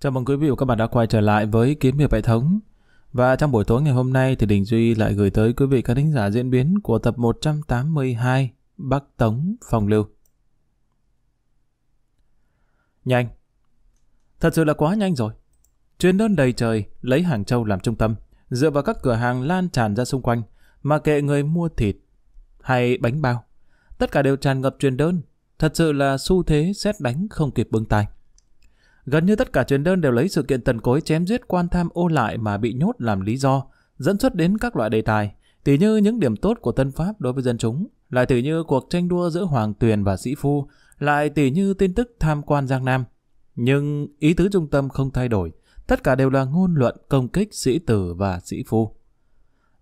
Chào mừng quý vị và các bạn đã quay trở lại với Kiếm hiệp hệ thống. Và trong buổi tối ngày hôm nay thì Đình Duy lại gửi tới quý vị các thính giả diễn biến của tập 182 Bắc Tống Phòng Lưu. Nhanh. Thật sự là quá nhanh rồi. Chuyên đơn đầy trời, lấy Hàng Châu làm trung tâm, dựa vào các cửa hàng lan tràn ra xung quanh, mà kệ người mua thịt hay bánh bao. Tất cả đều tràn ngập truyền đơn, thật sự là xu thế xét đánh không kịp bưng tay. Gần như tất cả truyền đơn đều lấy sự kiện tần cối chém giết quan tham ô lại mà bị nhốt làm lý do, dẫn xuất đến các loại đề tài, tỉ như những điểm tốt của Tân Pháp đối với dân chúng, lại tỉ như cuộc tranh đua giữa Hoàng Tuyền và Sĩ Phu, lại tỉ như tin tức tham quan Giang Nam. Nhưng ý tứ trung tâm không thay đổi, tất cả đều là ngôn luận công kích sĩ tử và sĩ phu.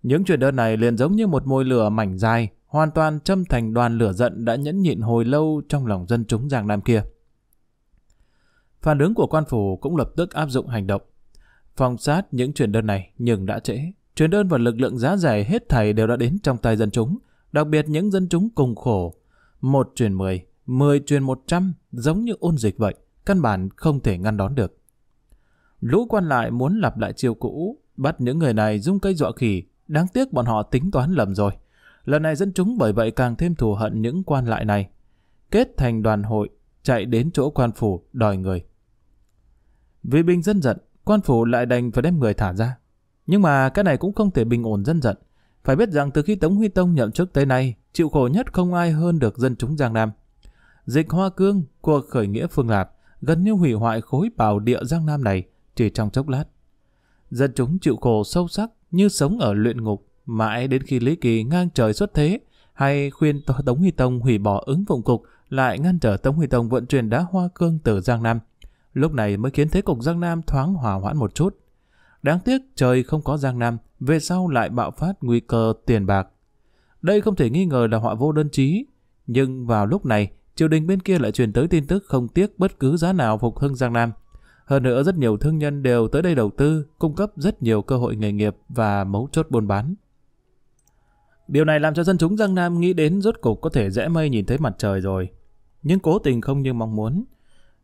Những truyền đơn này liền giống như một môi lửa mảnh dài, hoàn toàn châm thành đoàn lửa giận đã nhẫn nhịn hồi lâu trong lòng dân chúng Giang Nam kia. Phản ứng của quan phủ cũng lập tức áp dụng hành động. Phòng sát những truyền đơn này nhưng đã trễ. Truyền đơn và lực lượng giá rẻ hết thảy đều đã đến trong tay dân chúng, đặc biệt những dân chúng cùng khổ. Một truyền mười, mười truyền một trăm, giống như ôn dịch vậy, căn bản không thể ngăn đón được. Lũ quan lại muốn lặp lại chiêu cũ, bắt những người này dung cây dọa khỉ, đáng tiếc bọn họ tính toán lầm rồi. Lần này dân chúng bởi vậy càng thêm thù hận những quan lại này. Kết thành đoàn hội, chạy đến chỗ quan phủ, đòi người. Vì binh dân giận, quan phủ lại đành phải đem người thả ra. Nhưng mà cái này cũng không thể bình ổn dân giận. Phải biết rằng từ khi Tống Huy Tông nhậm chức tới nay, chịu khổ nhất không ai hơn được dân chúng Giang Nam. Dịch Hoa Cương, cuộc khởi nghĩa Phương Lạp, gần như hủy hoại khối bào địa Giang Nam này chỉ trong chốc lát. Dân chúng chịu khổ sâu sắc như sống ở luyện ngục, mãi đến khi Lý Kỳ ngang trời xuất thế, hay khuyên Tống Huy Tông hủy bỏ ứng phụng cục lại ngăn trở Tống Huy Tông vận chuyển đá hoa cương từ Giang Nam Lúc này mới khiến thế cục Giang Nam thoáng hòa hoãn một chút. Đáng tiếc trời không có Giang Nam, về sau lại bạo phát nguy cơ tiền bạc. Đây không thể nghi ngờ là họa vô đơn chí, nhưng vào lúc này, triều đình bên kia lại truyền tới tin tức không tiếc bất cứ giá nào phục hưng Giang Nam. Hơn nữa rất nhiều thương nhân đều tới đây đầu tư, cung cấp rất nhiều cơ hội nghề nghiệp và mấu chốt buôn bán. Điều này làm cho dân chúng Giang Nam nghĩ đến rốt cục có thể dễ mây nhìn thấy mặt trời rồi. Nhưng cố tình không như mong muốn,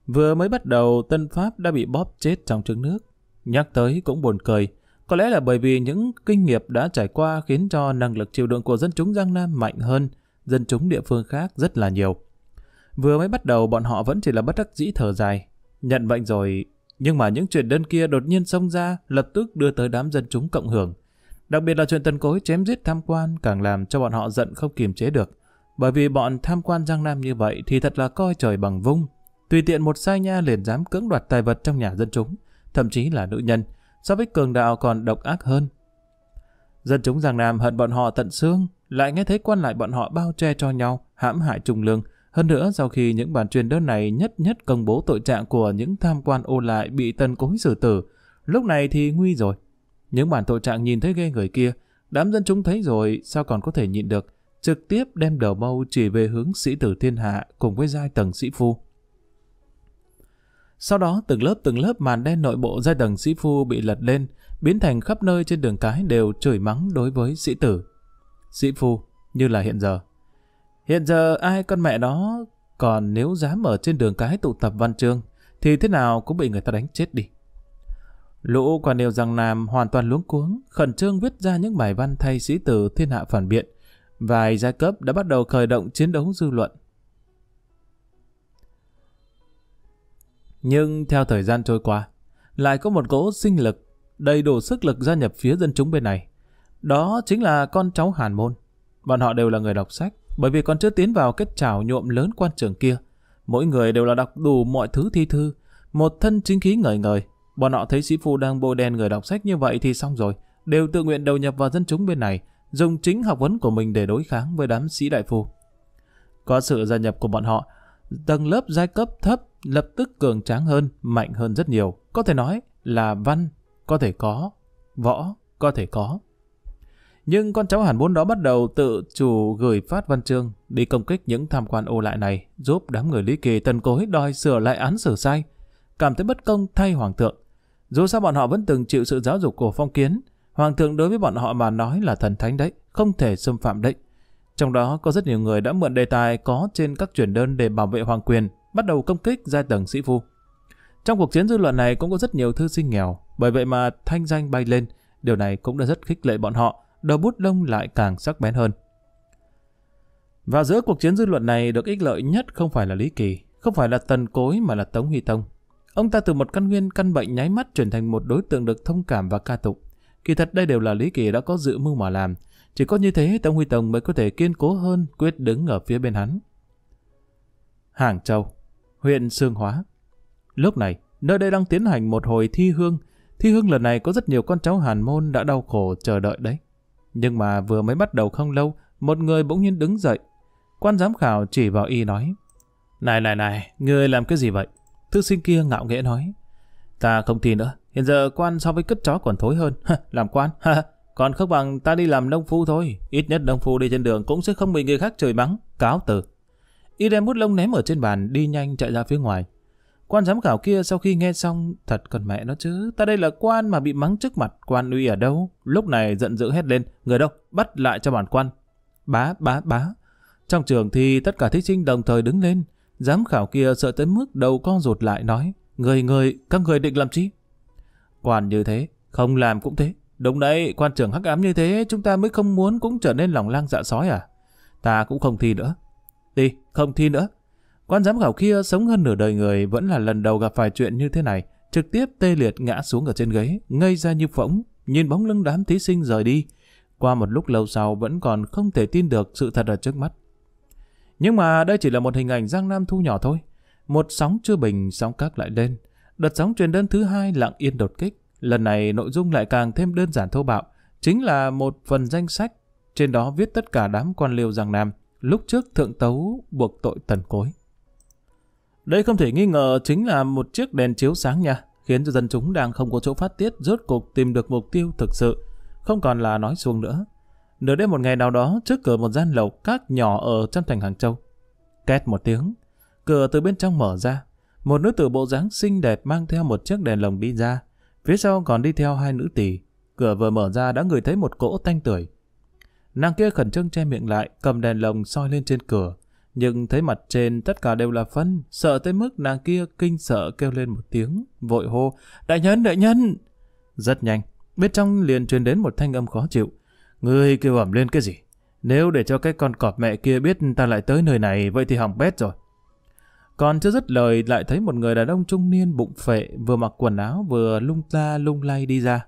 Vừa mới bắt đầu, Tân Pháp đã bị bóp chết trong trứng nước. Nhắc tới cũng buồn cười. Có lẽ là bởi vì những kinh nghiệm đã trải qua khiến cho năng lực chịu đựng của dân chúng Giang Nam mạnh hơn dân chúng địa phương khác rất là nhiều. Vừa mới bắt đầu bọn họ vẫn chỉ là bất đắc dĩ thở dài. Nhận bệnh rồi, nhưng mà những chuyện đơn kia đột nhiên xông ra lập tức đưa tới đám dân chúng cộng hưởng. Đặc biệt là chuyện tần cối chém giết tham quan càng làm cho bọn họ giận không kiềm chế được. Bởi vì bọn tham quan Giang Nam như vậy thì thật là coi trời bằng vung, Tùy tiện một sai nha liền dám cưỡng đoạt tài vật trong nhà dân chúng, thậm chí là nữ nhân, so với cường đạo còn độc ác hơn. Dân chúng Giang Nam hận bọn họ tận xương, lại nghe thấy quan lại bọn họ bao che cho nhau, hãm hại trùng lương. Hơn nữa, sau khi những bản truyền đơn này nhất nhất công bố tội trạng của những tham quan ô lại bị tân cối xử tử, lúc này thì nguy rồi. Những bản tội trạng nhìn thấy ghê người kia, đám dân chúng thấy rồi sao còn có thể nhịn được, trực tiếp đem đầu mâu chỉ về hướng sĩ tử thiên hạ cùng với giai tầng sĩ phu. Sau đó từng lớp từng lớp màn đen nội bộ giai tầng sĩ phu bị lật lên, biến thành khắp nơi trên đường cái đều chửi mắng đối với sĩ tử. Sĩ phu, như là hiện giờ. Hiện giờ ai con mẹ đó còn nếu dám ở trên đường cái tụ tập văn chương thì thế nào cũng bị người ta đánh chết đi. Lũ quan đều rằng Nam hoàn toàn luống cuống, khẩn trương viết ra những bài văn thay sĩ tử thiên hạ phản biện. Vài giai cấp đã bắt đầu khởi động chiến đấu dư luận. Nhưng theo thời gian trôi qua, lại có một cỗ sinh lực, đầy đủ sức lực gia nhập phía dân chúng bên này. Đó chính là con cháu Hàn Môn. Bọn họ đều là người đọc sách, bởi vì còn chưa tiến vào cái trào nhuộm lớn quan trường kia. Mỗi người đều là đọc đủ mọi thứ thi thư, một thân chính khí ngời ngời. Bọn họ thấy sĩ phu đang bôi đen người đọc sách như vậy thì xong rồi, đều tự nguyện đầu nhập vào dân chúng bên này, dùng chính học vấn của mình để đối kháng với đám sĩ đại phu. Có sự gia nhập của bọn họ, tầng lớp giai cấp thấp lập tức cường tráng hơn, mạnh hơn rất nhiều. Có thể nói là văn có thể có, võ có thể có. Nhưng con cháu Hàn Bốn đó bắt đầu tự chủ gửi phát văn chương đi công kích những tham quan ô lại này, giúp đám người Lý Kỳ tần cối đòi sửa lại án xử sai, cảm thấy bất công thay hoàng thượng. Dù sao bọn họ vẫn từng chịu sự giáo dục của phong kiến, hoàng thượng đối với bọn họ mà nói là thần thánh đấy, không thể xâm phạm đấy. Trong đó có rất nhiều người đã mượn đề tài có trên các truyền đơn để bảo vệ hoàng quyền, bắt đầu công kích giai tầng sĩ phu. Trong cuộc chiến dư luận này cũng có rất nhiều thư sinh nghèo, bởi vậy mà thanh danh bay lên, điều này cũng đã rất khích lệ bọn họ, đầu bút lông lại càng sắc bén hơn. Và giữa cuộc chiến dư luận này được ích lợi nhất không phải là Lý Kỳ, không phải là Tần Cối mà là Tống Huy Tông. Ông ta từ một căn nguyên căn bệnh nháy mắt chuyển thành một đối tượng được thông cảm và ca tụng. Kỳ thật đây đều là Lý Kỳ đã có dự mưu mà làm, chỉ có như thế Tống Huy Tông mới có thể kiên cố hơn quyết đứng ở phía bên hắn. Hàng Châu, huyện Sương Hóa. Lúc này, nơi đây đang tiến hành một hồi thi hương. Thi hương lần này có rất nhiều con cháu hàn môn đã đau khổ chờ đợi đấy. Nhưng mà vừa mới bắt đầu không lâu, một người bỗng nhiên đứng dậy. Quan giám khảo chỉ vào y nói. Này này này, ngươi làm cái gì vậy? Thư sinh kia ngạo nghễ nói. Ta không thi nữa, hiện giờ quan so với cất chó còn thối hơn. làm quan, ha còn không bằng ta đi làm nông phu thôi, ít nhất nông phu đi trên đường cũng sẽ không bị người khác chửi mắng, cáo từ. Y đem bút lông ném ở trên bàn đi nhanh chạy ra phía ngoài. Quan giám khảo kia sau khi nghe xong, thật cần mẹ nó chứ, ta đây là quan mà bị mắng trước mặt, quan uy ở đâu? Lúc này giận dữ hét lên, người đâu, bắt lại cho bản quan. Bá, bá, bá. Trong trường thì tất cả thí sinh đồng thời đứng lên, giám khảo kia sợ tới mức đầu con rụt lại nói, người người, các người định làm chi? Quan như thế, không làm cũng thế, Đúng đấy, quan trưởng hắc ám như thế, chúng ta mới không muốn cũng trở nên lòng lang dạ sói à? Ta cũng không thi nữa. Đi, không thi nữa. Quan giám khảo kia sống hơn nửa đời người vẫn là lần đầu gặp phải chuyện như thế này, trực tiếp tê liệt ngã xuống ở trên ghế, ngây ra như phỗng, nhìn bóng lưng đám thí sinh rời đi. Qua một lúc lâu sau vẫn còn không thể tin được sự thật ở trước mắt. Nhưng mà đây chỉ là một hình ảnh Giang Nam thu nhỏ thôi. Một sóng chưa bình, sóng các lại lên. Đợt sóng truyền đơn thứ hai lặng yên đột kích. Lần này nội dung lại càng thêm đơn giản thô bạo, chính là một phần danh sách, trên đó viết tất cả đám quan liêu Giang Nam, lúc trước thượng tấu buộc tội tần cối. Đây không thể nghi ngờ chính là một chiếc đèn chiếu sáng nha, khiến cho dân chúng đang không có chỗ phát tiết rốt cuộc tìm được mục tiêu thực sự, không còn là nói xuông nữa. Nửa đêm một ngày nào đó, trước cửa một gian lầu các nhỏ ở trong thành Hàng Châu. Két một tiếng, cửa từ bên trong mở ra, một nữ tử bộ dáng xinh đẹp mang theo một chiếc đèn lồng đi ra, Phía sau còn đi theo hai nữ tỳ, cửa vừa mở ra đã ngửi thấy một cỗ tanh tưởi. Nàng kia khẩn trương che miệng lại, cầm đèn lồng soi lên trên cửa, nhưng thấy mặt trên tất cả đều là phân, sợ tới mức nàng kia kinh sợ kêu lên một tiếng, vội hô, đại nhân, đại nhân! Rất nhanh, bên trong liền truyền đến một thanh âm khó chịu. Ngươi kêu ẩm lên cái gì? Nếu để cho cái con cọp mẹ kia biết ta lại tới nơi này, vậy thì hỏng bét rồi. Còn chưa dứt lời lại thấy một người đàn ông trung niên bụng phệ vừa mặc quần áo vừa lung ta lung lay đi ra.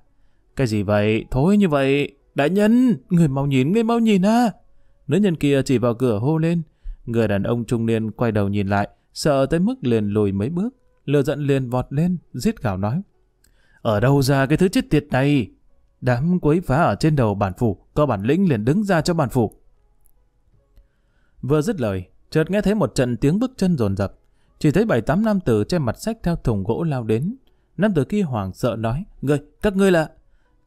Cái gì vậy? Thôi như vậy. Đại nhân, người mau nhìn, người mau nhìn à. Nữ nhân kia chỉ vào cửa hô lên. Người đàn ông trung niên quay đầu nhìn lại, sợ tới mức liền lùi mấy bước. Lừa giận liền vọt lên, giết gào nói. Ở đâu ra cái thứ chết tiệt này? Đám quấy phá ở trên đầu bản phủ, có bản lĩnh liền đứng ra cho bản phủ. Vừa dứt lời, chợt nghe thấy một trận tiếng bước chân rồn rập. Chỉ thấy bảy tám nam tử che mặt sách theo thùng gỗ lao đến. Nam tử kia hoảng sợ nói, người, các ngươi là...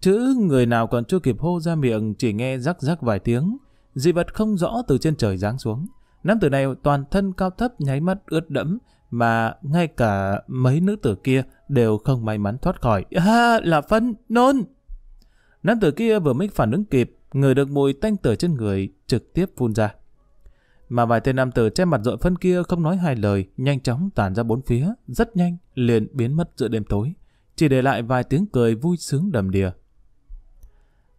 chữ người nào còn chưa kịp hô ra miệng chỉ nghe rắc rắc vài tiếng. Dị vật không rõ từ trên trời giáng xuống. Nam tử này toàn thân cao thấp nháy mắt ướt đẫm mà ngay cả mấy nữ tử kia đều không may mắn thoát khỏi. À, là phân, nôn! Nam tử kia vừa mới phản ứng kịp, người được mùi tanh tưởi trên người trực tiếp phun ra. Mà vài tên nam tử che mặt dội phân kia không nói hai lời, nhanh chóng tản ra bốn phía, rất nhanh, liền biến mất giữa đêm tối. Chỉ để lại vài tiếng cười vui sướng đầm đìa.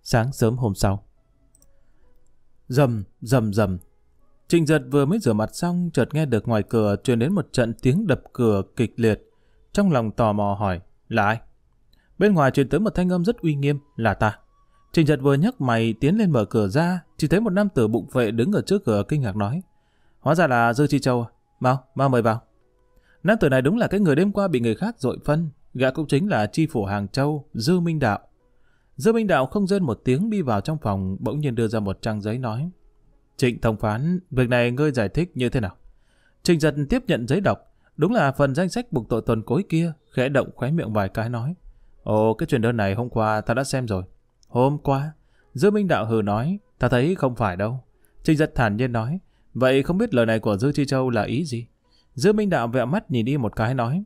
Sáng sớm hôm sau. Dầm, dầm, dầm. Trình giật vừa mới rửa mặt xong, chợt nghe được ngoài cửa truyền đến một trận tiếng đập cửa kịch liệt. Trong lòng tò mò hỏi, là ai? Bên ngoài truyền tới một thanh âm rất uy nghiêm, là ta. Trình giật vừa nhấc mày tiến lên mở cửa ra, chỉ thấy một nam tử bụng vệ đứng ở trước cửa kinh ngạc nói. Hóa ra là Dư Chi Châu, à? mau, mau mời vào. Nam tử này đúng là cái người đêm qua bị người khác dội phân, gã cũng chính là Chi Phủ Hàng Châu, Dư Minh Đạo. Dư Minh Đạo không rên một tiếng đi vào trong phòng, bỗng nhiên đưa ra một trang giấy nói. Trịnh Thông Phán, việc này ngươi giải thích như thế nào? Trình giật tiếp nhận giấy đọc, đúng là phần danh sách buộc tội tuần cối kia, khẽ động khóe miệng vài cái nói. Ồ, cái chuyện đơn này hôm qua ta đã xem rồi. Hôm qua, Dư Minh Đạo hừ nói, ta thấy không phải đâu. Trinh giật thản nhiên nói, vậy không biết lời này của Dư Chi Châu là ý gì? Dư Minh Đạo vẹo mắt nhìn đi một cái nói,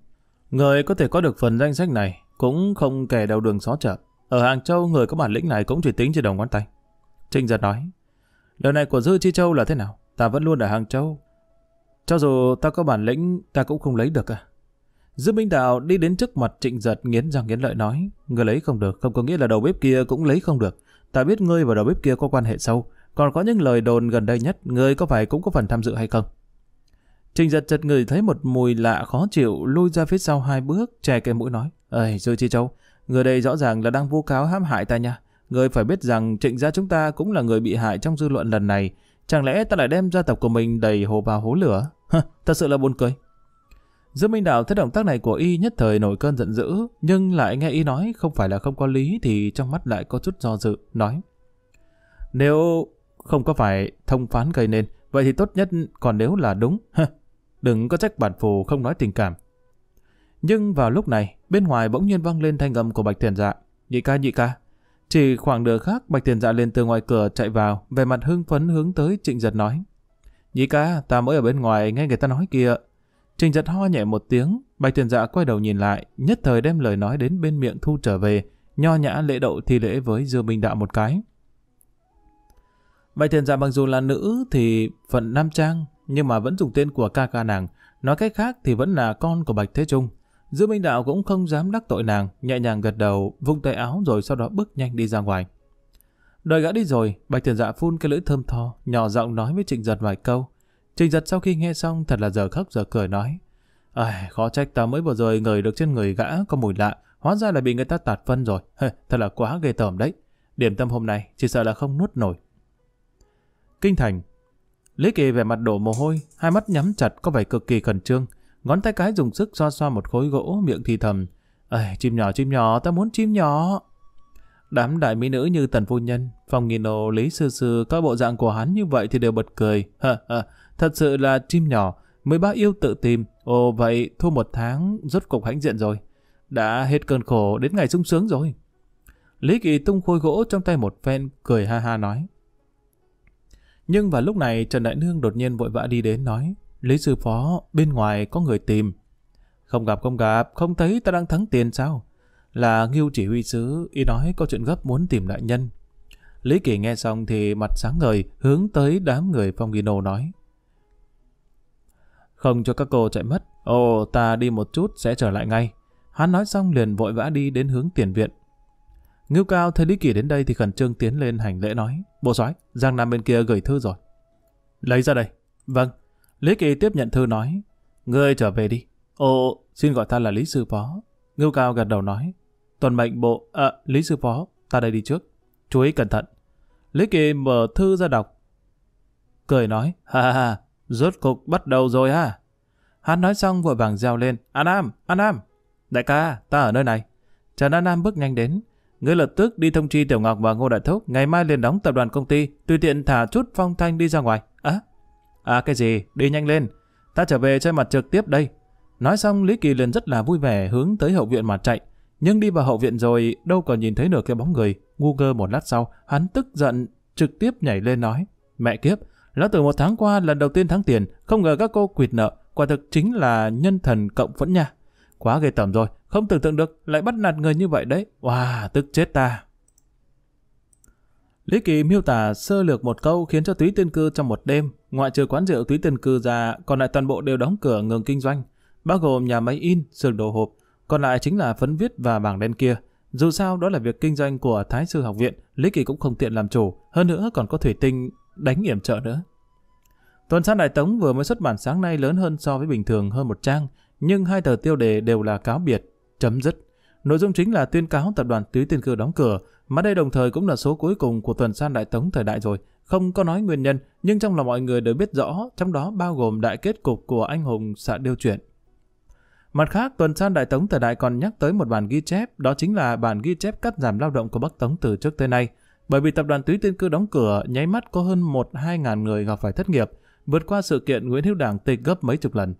người có thể có được phần danh sách này, cũng không kể đầu đường xó chợ. Ở Hàng Châu, người có bản lĩnh này cũng chỉ tính trên đầu ngón tay. Trinh giật nói, lời này của Dư Chi Châu là thế nào? Ta vẫn luôn ở Hàng Châu. Cho dù ta có bản lĩnh, ta cũng không lấy được à? Dương Minh Đạo đi đến trước mặt Trịnh Giật nghiến răng nghiến lợi nói, người lấy không được, không có nghĩa là đầu bếp kia cũng lấy không được. Ta biết ngươi và đầu bếp kia có quan hệ sâu, còn có những lời đồn gần đây nhất, ngươi có phải cũng có phần tham dự hay không? Trình giật chật người thấy một mùi lạ khó chịu, lui ra phía sau hai bước, che cái mũi nói. Ây, Dư Chi Châu, người đây rõ ràng là đang vu cáo hãm hại ta nha. Người phải biết rằng trịnh gia chúng ta cũng là người bị hại trong dư luận lần này. Chẳng lẽ ta lại đem gia tộc của mình đầy hồ vào hố lửa? Hả, thật sự là buồn cười. Dương Minh Đạo thấy động tác này của y nhất thời nổi cơn giận dữ, nhưng lại nghe y nói không phải là không có lý thì trong mắt lại có chút do dự, nói. Nếu không có phải thông phán gây nên, vậy thì tốt nhất còn nếu là đúng, ha, đừng có trách bản phù không nói tình cảm. Nhưng vào lúc này, bên ngoài bỗng nhiên vang lên thanh âm của Bạch Tiền Dạ, nhị ca nhị ca. Chỉ khoảng nửa khác, Bạch Tiền Dạ lên từ ngoài cửa chạy vào, về mặt hưng phấn hướng tới Trịnh Giật nói. Nhị ca, ta mới ở bên ngoài nghe người ta nói kìa, Trình giật ho nhẹ một tiếng, bạch tiền dạ quay đầu nhìn lại, nhất thời đem lời nói đến bên miệng thu trở về, nho nhã lễ đậu thi lễ với Dư Minh Đạo một cái. Bạch tiền dạ mặc dù là nữ thì phận nam trang, nhưng mà vẫn dùng tên của ca ca nàng, nói cách khác thì vẫn là con của Bạch Thế Trung. Dư Minh Đạo cũng không dám đắc tội nàng, nhẹ nhàng gật đầu, vung tay áo rồi sau đó bước nhanh đi ra ngoài. Đợi gã đi rồi, Bạch Tiền Dạ phun cái lưỡi thơm tho, nhỏ giọng nói với Trình Giật vài câu. Trình giật sau khi nghe xong thật là giờ khóc giờ cười nói. Ai, khó trách ta mới vừa rồi ngửi được trên người gã có mùi lạ, hóa ra là bị người ta tạt phân rồi. thật là quá ghê tởm đấy. Điểm tâm hôm nay chỉ sợ là không nuốt nổi. Kinh thành Lý Kỳ về mặt đổ mồ hôi, hai mắt nhắm chặt có vẻ cực kỳ khẩn trương. Ngón tay cái dùng sức xoa xoa một khối gỗ, miệng thì thầm. Ây, chim nhỏ, chim nhỏ, ta muốn chim nhỏ. Đám đại mỹ nữ như tần phu nhân, phòng nghìn nô Lý Sư Sư, các bộ dạng của hắn như vậy thì đều bật cười. ha ha. Thật sự là chim nhỏ, mới bác yêu tự tìm. Ồ vậy, thua một tháng, rốt cục hãnh diện rồi. Đã hết cơn khổ đến ngày sung sướng rồi. Lý Kỳ tung khôi gỗ trong tay một phen, cười ha ha nói. Nhưng vào lúc này Trần Đại Nương đột nhiên vội vã đi đến nói Lý sư phó, bên ngoài có người tìm Không gặp không gặp, không thấy ta đang thắng tiền sao Là Ngưu chỉ huy sứ, y nói có chuyện gấp muốn tìm đại nhân Lý Kỳ nghe xong thì mặt sáng ngời hướng tới đám người Phong Ghi Nô nói không cho các cô chạy mất. Ồ, ta đi một chút sẽ trở lại ngay. Hắn nói xong liền vội vã đi đến hướng tiền viện. Ngưu Cao thấy Lý Kỳ đến đây thì khẩn trương tiến lên hành lễ nói. Bộ soái, Giang Nam bên kia gửi thư rồi. Lấy ra đây. Vâng. Lý Kỳ tiếp nhận thư nói. Ngươi trở về đi. Ồ, xin gọi ta là Lý Sư Phó. Ngưu Cao gật đầu nói. Tuần mệnh bộ, à, Lý Sư Phó, ta đây đi trước. Chú ý cẩn thận. Lý Kỳ mở thư ra đọc. Cười nói, ha ha ha, Rốt cục bắt đầu rồi ha. Hắn nói xong vội vàng reo lên. An Nam, An Nam. Đại ca, ta ở nơi này. Trần An Nam bước nhanh đến. Ngươi lập tức đi thông chi Tiểu Ngọc và Ngô Đại Thúc. Ngày mai liền đóng tập đoàn công ty. Tùy tiện thả chút phong thanh đi ra ngoài. Á? À? à cái gì? Đi nhanh lên. Ta trở về chơi mặt trực tiếp đây. Nói xong Lý Kỳ liền rất là vui vẻ hướng tới hậu viện mà chạy. Nhưng đi vào hậu viện rồi đâu còn nhìn thấy nửa cái bóng người. Ngu ngơ một lát sau, hắn tức giận trực tiếp nhảy lên nói. Mẹ kiếp, Lão tử một tháng qua lần đầu tiên thắng tiền, không ngờ các cô quỵt nợ, quả thực chính là nhân thần cộng phẫn nha. Quá ghê tởm rồi, không tưởng tượng được, lại bắt nạt người như vậy đấy. Wow, tức chết ta. Lý Kỳ miêu tả sơ lược một câu khiến cho túy tiên cư trong một đêm, ngoại trừ quán rượu túy tiên cư ra, còn lại toàn bộ đều đóng cửa ngừng kinh doanh, bao gồm nhà máy in, xưởng đồ hộp, còn lại chính là phấn viết và bảng đen kia. Dù sao đó là việc kinh doanh của Thái sư học viện, Lý Kỳ cũng không tiện làm chủ, hơn nữa còn có thủy tinh đánh yểm trợ nữa. Tuần san Đại Tống vừa mới xuất bản sáng nay lớn hơn so với bình thường hơn một trang, nhưng hai tờ tiêu đề đều là cáo biệt, chấm dứt. Nội dung chính là tuyên cáo tập đoàn Tứ Tiên Cư đóng cửa, mà đây đồng thời cũng là số cuối cùng của tuần san Đại Tống thời đại rồi. Không có nói nguyên nhân, nhưng trong lòng mọi người đều biết rõ, trong đó bao gồm đại kết cục của anh hùng xạ điêu chuyện. Mặt khác, tuần san Đại Tống thời đại còn nhắc tới một bản ghi chép, đó chính là bản ghi chép cắt giảm lao động của Bắc Tống từ trước tới nay – bởi vì tập đoàn Túy Tiên Cư đóng cửa, nháy mắt có hơn một hai ngàn người gặp phải thất nghiệp, vượt qua sự kiện Nguyễn Hữu Đảng tịch gấp mấy chục lần.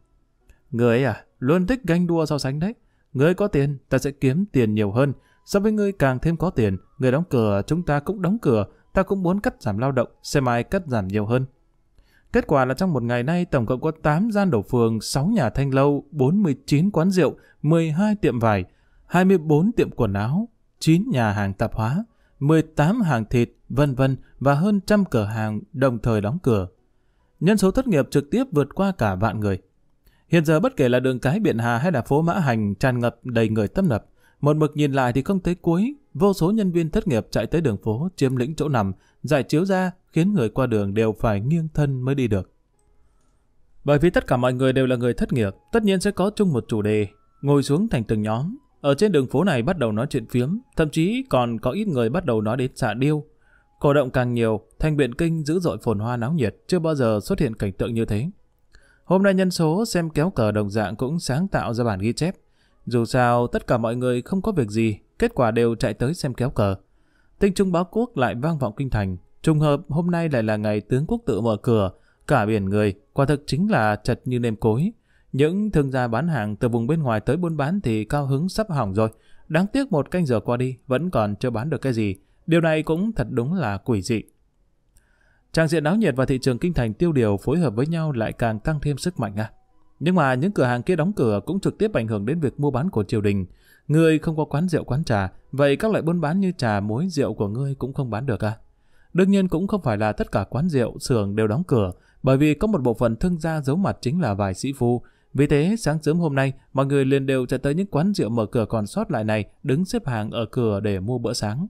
Người à, luôn thích ganh đua so sánh đấy. Người có tiền, ta sẽ kiếm tiền nhiều hơn. So với ngươi càng thêm có tiền, người đóng cửa, chúng ta cũng đóng cửa, ta cũng muốn cắt giảm lao động, xem ai cắt giảm nhiều hơn. Kết quả là trong một ngày nay tổng cộng có 8 gian đổ phường, 6 nhà thanh lâu, 49 quán rượu, 12 tiệm vải, 24 tiệm quần áo, 9 nhà hàng tạp hóa, 18 hàng thịt, vân vân và hơn trăm cửa hàng đồng thời đóng cửa. Nhân số thất nghiệp trực tiếp vượt qua cả vạn người. Hiện giờ bất kể là đường cái Biện Hà hay là phố Mã Hành tràn ngập đầy người tấp nập, một mực nhìn lại thì không thấy cuối, vô số nhân viên thất nghiệp chạy tới đường phố chiếm lĩnh chỗ nằm, giải chiếu ra khiến người qua đường đều phải nghiêng thân mới đi được. Bởi vì tất cả mọi người đều là người thất nghiệp, tất nhiên sẽ có chung một chủ đề, ngồi xuống thành từng nhóm, ở trên đường phố này bắt đầu nói chuyện phiếm, thậm chí còn có ít người bắt đầu nói đến xạ điêu. Cổ động càng nhiều, thanh biện kinh dữ dội phồn hoa náo nhiệt, chưa bao giờ xuất hiện cảnh tượng như thế. Hôm nay nhân số xem kéo cờ đồng dạng cũng sáng tạo ra bản ghi chép. Dù sao, tất cả mọi người không có việc gì, kết quả đều chạy tới xem kéo cờ. Tinh trung báo quốc lại vang vọng kinh thành. Trùng hợp hôm nay lại là ngày tướng quốc tự mở cửa, cả biển người, quả thực chính là chật như nêm cối. Những thương gia bán hàng từ vùng bên ngoài tới buôn bán thì cao hứng sắp hỏng rồi. Đáng tiếc một canh giờ qua đi vẫn còn chưa bán được cái gì. Điều này cũng thật đúng là quỷ dị. Trang diện náo nhiệt và thị trường kinh thành tiêu điều phối hợp với nhau lại càng tăng thêm sức mạnh à. Nhưng mà những cửa hàng kia đóng cửa cũng trực tiếp ảnh hưởng đến việc mua bán của triều đình. Người không có quán rượu quán trà, vậy các loại buôn bán như trà, muối, rượu của ngươi cũng không bán được à? Đương nhiên cũng không phải là tất cả quán rượu, xưởng đều đóng cửa, bởi vì có một bộ phận thương gia giấu mặt chính là vài sĩ phu, vì thế, sáng sớm hôm nay, mọi người liền đều chạy tới những quán rượu mở cửa còn sót lại này, đứng xếp hàng ở cửa để mua bữa sáng.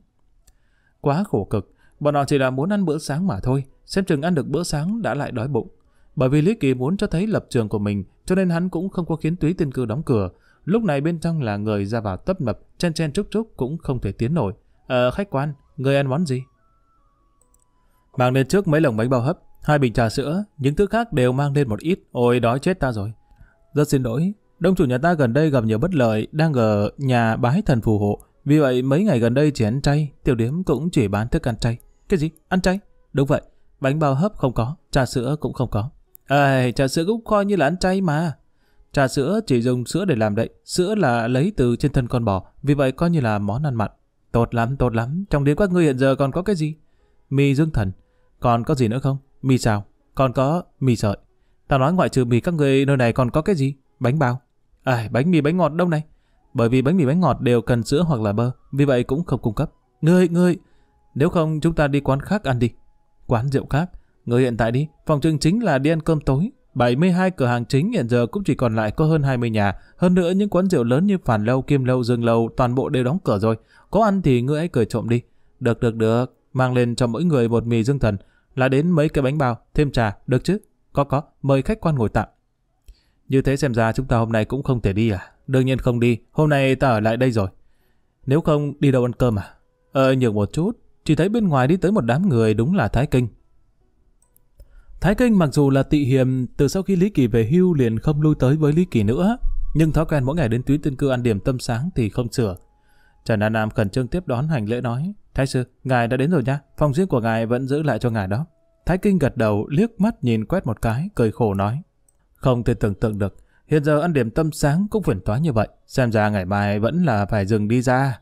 Quá khổ cực, bọn họ chỉ là muốn ăn bữa sáng mà thôi, xem chừng ăn được bữa sáng đã lại đói bụng. Bởi vì Lý Kỳ muốn cho thấy lập trường của mình, cho nên hắn cũng không có khiến túy tiên cư đóng cửa. Lúc này bên trong là người ra vào tấp nập, chen chen trúc trúc cũng không thể tiến nổi. Ờ, khách quan, người ăn món gì? Mang lên trước mấy lồng bánh bao hấp, hai bình trà sữa, những thứ khác đều mang lên một ít, ôi đói chết ta rồi. Rất xin lỗi, đông chủ nhà ta gần đây gặp nhiều bất lợi, đang ở nhà bái thần phù hộ. Vì vậy mấy ngày gần đây chỉ ăn chay, tiểu điếm cũng chỉ bán thức ăn chay. Cái gì? Ăn chay? Đúng vậy, bánh bao hấp không có, trà sữa cũng không có. À, trà sữa cũng coi như là ăn chay mà. Trà sữa chỉ dùng sữa để làm đậy, sữa là lấy từ trên thân con bò, vì vậy coi như là món ăn mặn. Tốt lắm, tốt lắm, trong điếm các ngươi hiện giờ còn có cái gì? Mì dương thần, còn có gì nữa không? Mì xào, còn có mì sợi. Tao nói ngoại trừ mì các người nơi này còn có cái gì? Bánh bao. À, bánh mì bánh ngọt đâu này? Bởi vì bánh mì bánh ngọt đều cần sữa hoặc là bơ, vì vậy cũng không cung cấp. Ngươi, ngươi, nếu không chúng ta đi quán khác ăn đi. Quán rượu khác. Ngươi hiện tại đi, phòng trưng chính là đi ăn cơm tối. 72 cửa hàng chính hiện giờ cũng chỉ còn lại có hơn 20 nhà. Hơn nữa những quán rượu lớn như Phản Lâu, Kim Lâu, Dương Lâu toàn bộ đều đóng cửa rồi. Có ăn thì ngươi hãy cười trộm đi. Được được được, mang lên cho mỗi người một mì dương thần. Là đến mấy cái bánh bao, thêm trà, được chứ? Có có, mời khách quan ngồi tạm. Như thế xem ra chúng ta hôm nay cũng không thể đi à? Đương nhiên không đi, hôm nay ta ở lại đây rồi. Nếu không đi đâu ăn cơm à? Ờ, nhường một chút, chỉ thấy bên ngoài đi tới một đám người đúng là Thái Kinh. Thái Kinh mặc dù là tị hiềm, từ sau khi Lý Kỳ về hưu liền không lui tới với Lý Kỳ nữa, nhưng thói quen mỗi ngày đến tuyến dân cư ăn điểm tâm sáng thì không sửa. Trần An Nam khẩn trương tiếp đón hành lễ nói, Thái sư, ngài đã đến rồi nha, phòng riêng của ngài vẫn giữ lại cho ngài đó. Thái Kinh gật đầu liếc mắt nhìn quét một cái, cười khổ nói. Không thể tưởng tượng được, hiện giờ ăn điểm tâm sáng cũng phiền toái như vậy, xem ra ngày mai vẫn là phải dừng đi ra.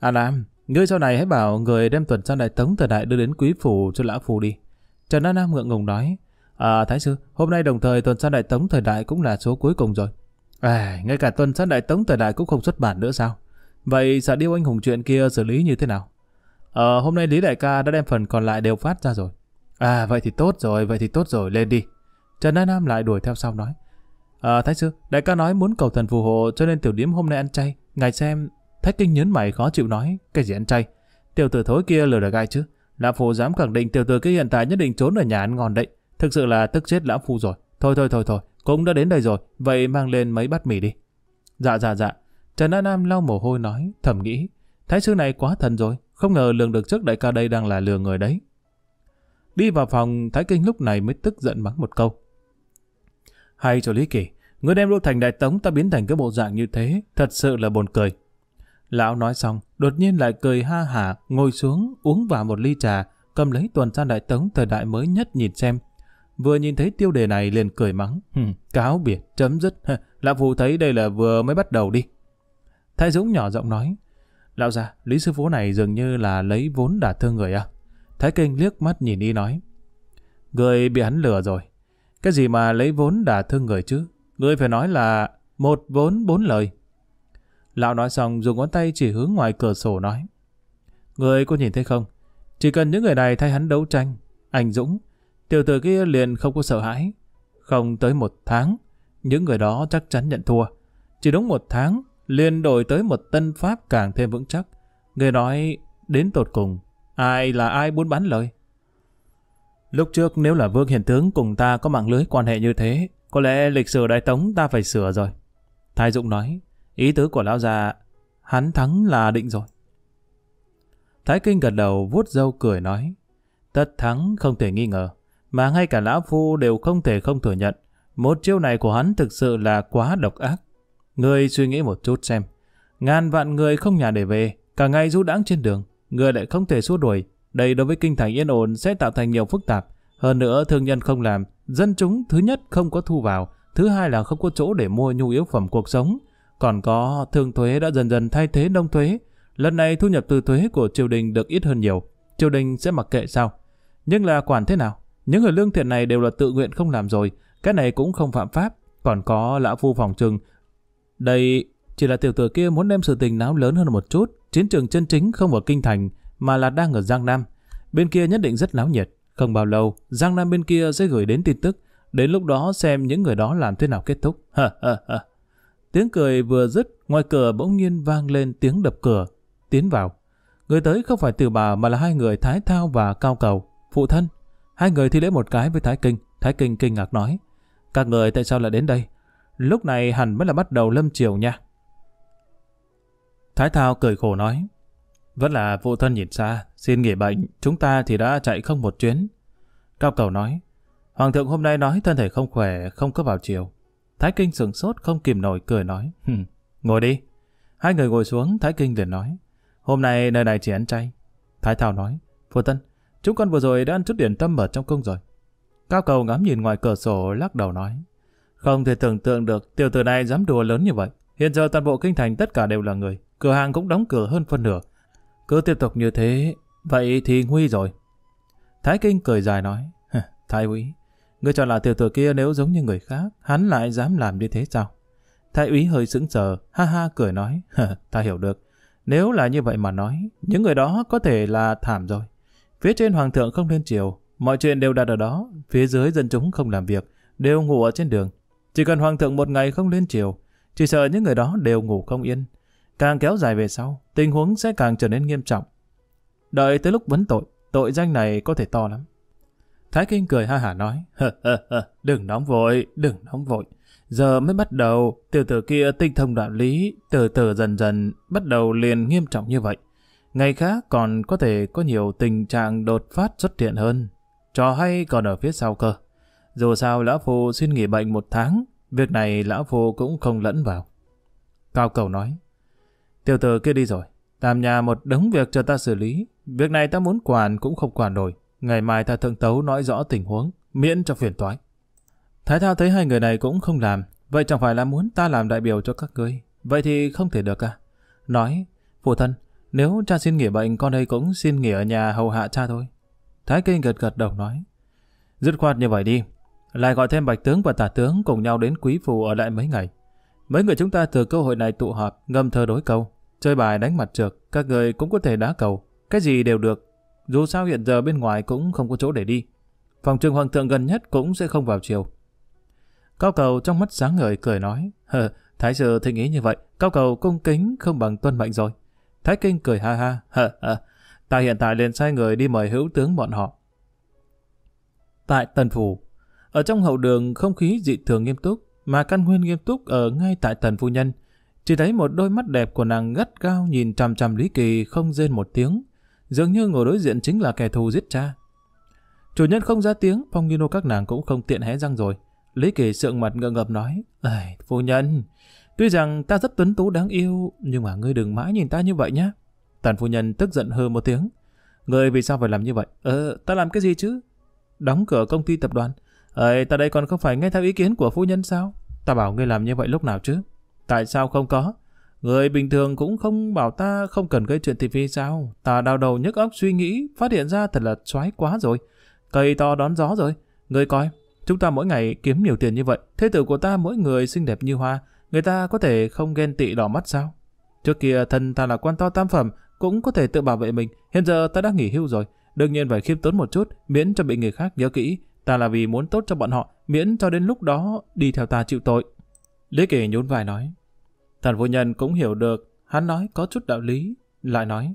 À Nam, ngươi sau này hãy bảo người đem tuần sang đại tống thời đại đưa đến quý phủ cho lão phù đi. Trần An Nam ngượng ngùng nói, à Thái Sư, hôm nay đồng thời tuần sang đại tống thời đại cũng là số cuối cùng rồi. À, ngay cả tuần sang đại tống thời đại cũng không xuất bản nữa sao? Vậy xả điêu anh hùng chuyện kia xử lý như thế nào? Ờ, hôm nay Lý Đại ca đã đem phần còn lại đều phát ra rồi. À vậy thì tốt rồi, vậy thì tốt rồi, lên đi. Trần An Nam lại đuổi theo sau nói. À, Thái sư, đại ca nói muốn cầu thần phù hộ cho nên tiểu điếm hôm nay ăn chay. Ngài xem, Thái Kinh nhớn mày khó chịu nói, cái gì ăn chay. Tiểu tử thối kia lừa được ai chứ. Lão Phu dám khẳng định tiểu tử kia hiện tại nhất định trốn ở nhà ăn ngon đấy. Thực sự là tức chết Lão Phu rồi. Thôi thôi thôi thôi, cũng đã đến đây rồi, vậy mang lên mấy bát mì đi. Dạ dạ dạ, Trần An Nam lau mồ hôi nói, thầm nghĩ. Thái sư này quá thần rồi, không ngờ lường được trước đại ca đây đang là lừa người đấy. Đi vào phòng, Thái Kinh lúc này mới tức giận mắng một câu. Hay cho Lý Kỳ, người đem đô thành đại tống ta biến thành cái bộ dạng như thế, thật sự là buồn cười. Lão nói xong, đột nhiên lại cười ha hả, ngồi xuống, uống vào một ly trà, cầm lấy tuần san đại tống thời đại mới nhất nhìn xem. Vừa nhìn thấy tiêu đề này liền cười mắng, hừm, cáo biệt, chấm dứt, lão phụ thấy đây là vừa mới bắt đầu đi. Thái Dũng nhỏ giọng nói, lão già, lý sư phú này dường như là lấy vốn đả thương người à? Thái Kinh liếc mắt nhìn y nói. Người bị hắn lừa rồi. Cái gì mà lấy vốn đả thương người chứ? Người phải nói là một vốn bốn lời. Lão nói xong dùng ngón tay chỉ hướng ngoài cửa sổ nói. Người có nhìn thấy không? Chỉ cần những người này thay hắn đấu tranh, anh Dũng, tiểu tử kia liền không có sợ hãi. Không tới một tháng, những người đó chắc chắn nhận thua. Chỉ đúng một tháng, liền đổi tới một tân pháp càng thêm vững chắc. Người nói, đến tột cùng, Ai là ai buôn bán lời? Lúc trước nếu là Vương hiển Tướng cùng ta có mạng lưới quan hệ như thế, có lẽ lịch sử đại tống ta phải sửa rồi. Thái Dũng nói, ý tứ của lão già, hắn thắng là định rồi. Thái Kinh gật đầu vuốt râu cười nói, tất thắng không thể nghi ngờ, mà ngay cả lão phu đều không thể không thừa nhận, một chiêu này của hắn thực sự là quá độc ác. Ngươi suy nghĩ một chút xem, ngàn vạn người không nhà để về, cả ngày du đãng trên đường, người lại không thể xua đuổi. Đây đối với kinh thành yên ổn sẽ tạo thành nhiều phức tạp. Hơn nữa thương nhân không làm, dân chúng thứ nhất không có thu vào, thứ hai là không có chỗ để mua nhu yếu phẩm cuộc sống. Còn có thương thuế đã dần dần thay thế nông thuế. Lần này thu nhập từ thuế của triều đình được ít hơn nhiều. Triều đình sẽ mặc kệ sao? Nhưng là quản thế nào? Những người lương thiện này đều là tự nguyện không làm rồi. Cái này cũng không phạm pháp. Còn có lão phu phòng trừng. Đây chỉ là tiểu tử kia muốn đem sự tình náo lớn hơn một chút. Chiến trường chân chính không ở Kinh Thành mà là đang ở Giang Nam. Bên kia nhất định rất náo nhiệt. Không bao lâu, Giang Nam bên kia sẽ gửi đến tin tức. Đến lúc đó xem những người đó làm thế nào kết thúc. tiếng cười vừa dứt, ngoài cửa bỗng nhiên vang lên tiếng đập cửa. Tiến vào. Người tới không phải từ bà mà là hai người Thái Thao và Cao Cầu. Phụ thân. Hai người thi lễ một cái với Thái Kinh. Thái Kinh kinh ngạc nói. Các người tại sao lại đến đây? Lúc này hẳn mới là bắt đầu lâm chiều nha. Thái Thao cười khổ nói, vẫn là phụ thân nhìn xa, xin nghỉ bệnh, chúng ta thì đã chạy không một chuyến. Cao cầu nói, Hoàng thượng hôm nay nói thân thể không khỏe, không có vào chiều. Thái Kinh sừng sốt không kìm nổi cười nói, ngồi đi. Hai người ngồi xuống, Thái Kinh liền nói, hôm nay nơi này chỉ ăn chay. Thái Thao nói, phụ thân, chúng con vừa rồi đã ăn chút điển tâm ở trong cung rồi. Cao cầu ngắm nhìn ngoài cửa sổ lắc đầu nói, không thể tưởng tượng được tiểu tử này dám đùa lớn như vậy. Hiện giờ toàn bộ kinh thành tất cả đều là người cửa hàng cũng đóng cửa hơn phân nửa. Cứ tiếp tục như thế, vậy thì nguy rồi. Thái Kinh cười dài nói, Thái úy, ngươi cho là tiểu tử kia nếu giống như người khác, hắn lại dám làm như thế sao? Thái úy hơi sững sờ, ha ha cười nói, ta hiểu được. Nếu là như vậy mà nói, những người đó có thể là thảm rồi. Phía trên hoàng thượng không lên chiều, mọi chuyện đều đặt ở đó, phía dưới dân chúng không làm việc, đều ngủ ở trên đường. Chỉ cần hoàng thượng một ngày không lên chiều, chỉ sợ những người đó đều ngủ không yên, Càng kéo dài về sau, tình huống sẽ càng trở nên nghiêm trọng. Đợi tới lúc vấn tội, tội danh này có thể to lắm. Thái Kinh cười ha hả nói, hơ, hơ, hơ, đừng nóng vội, đừng nóng vội. Giờ mới bắt đầu, từ từ kia tinh thông đạo lý, từ từ dần dần, bắt đầu liền nghiêm trọng như vậy. Ngày khác còn có thể có nhiều tình trạng đột phát xuất hiện hơn. Trò hay còn ở phía sau cơ. Dù sao Lão Phu xin nghỉ bệnh một tháng, việc này Lão Phu cũng không lẫn vào. Cao Cầu nói, Tiểu tử kia đi rồi. Tam nhà một đống việc cho ta xử lý. Việc này ta muốn quản cũng không quản nổi. Ngày mai ta thượng tấu nói rõ tình huống, miễn cho phiền toái. Thái thao thấy hai người này cũng không làm. Vậy chẳng phải là muốn ta làm đại biểu cho các ngươi. Vậy thì không thể được à? Nói, phụ thân, nếu cha xin nghỉ bệnh con đây cũng xin nghỉ ở nhà hầu hạ cha thôi. Thái kinh gật gật đầu nói. Dứt khoát như vậy đi. Lại gọi thêm bạch tướng và tả tướng cùng nhau đến quý phù ở lại mấy ngày. Mấy người chúng ta từ cơ hội này tụ họp ngâm thơ đối câu. Chơi bài đánh mặt trượt, các người cũng có thể đá cầu, cái gì đều được. Dù sao hiện giờ bên ngoài cũng không có chỗ để đi. Phòng trường hoàng thượng gần nhất cũng sẽ không vào chiều. Cao cầu trong mắt sáng ngời cười nói, hờ, thái sư thì nghĩ như vậy, cao cầu cung kính không bằng tuân mệnh rồi. Thái kinh cười ha ha, hờ, hờ, ta hiện tại liền sai người đi mời hữu tướng bọn họ. Tại tần phủ, ở trong hậu đường không khí dị thường nghiêm túc, mà căn nguyên nghiêm túc ở ngay tại tần phu nhân, chỉ thấy một đôi mắt đẹp của nàng gắt cao nhìn chằm chằm Lý Kỳ không rên một tiếng. Dường như ngồi đối diện chính là kẻ thù giết cha. Chủ nhân không ra tiếng, Phong Nino các nàng cũng không tiện hé răng rồi. Lý Kỳ sượng mặt ngượng ngập nói, Ây, phu nhân, tuy rằng ta rất tuấn tú đáng yêu, nhưng mà ngươi đừng mãi nhìn ta như vậy nhé. Tàn phu nhân tức giận hơ một tiếng. Ngươi vì sao phải làm như vậy? Ờ, ta làm cái gì chứ? Đóng cửa công ty tập đoàn. Ây, ta đây còn không phải nghe theo ý kiến của phu nhân sao? Ta bảo ngươi làm như vậy lúc nào chứ? Tại sao không có? Người bình thường cũng không bảo ta không cần gây chuyện thì vì sao? Ta đau đầu nhức óc suy nghĩ, phát hiện ra thật là xoái quá rồi. Cây to đón gió rồi. Người coi, chúng ta mỗi ngày kiếm nhiều tiền như vậy. Thế tử của ta mỗi người xinh đẹp như hoa. Người ta có thể không ghen tị đỏ mắt sao? Trước kia thân ta là quan to tam phẩm, cũng có thể tự bảo vệ mình. Hiện giờ ta đã nghỉ hưu rồi. Đương nhiên phải khiêm tốn một chút, miễn cho bị người khác nhớ kỹ. Ta là vì muốn tốt cho bọn họ, miễn cho đến lúc đó đi theo ta chịu tội. Lý Kỳ nhún vai nói. Thần phu nhân cũng hiểu được, hắn nói có chút đạo lý, lại nói.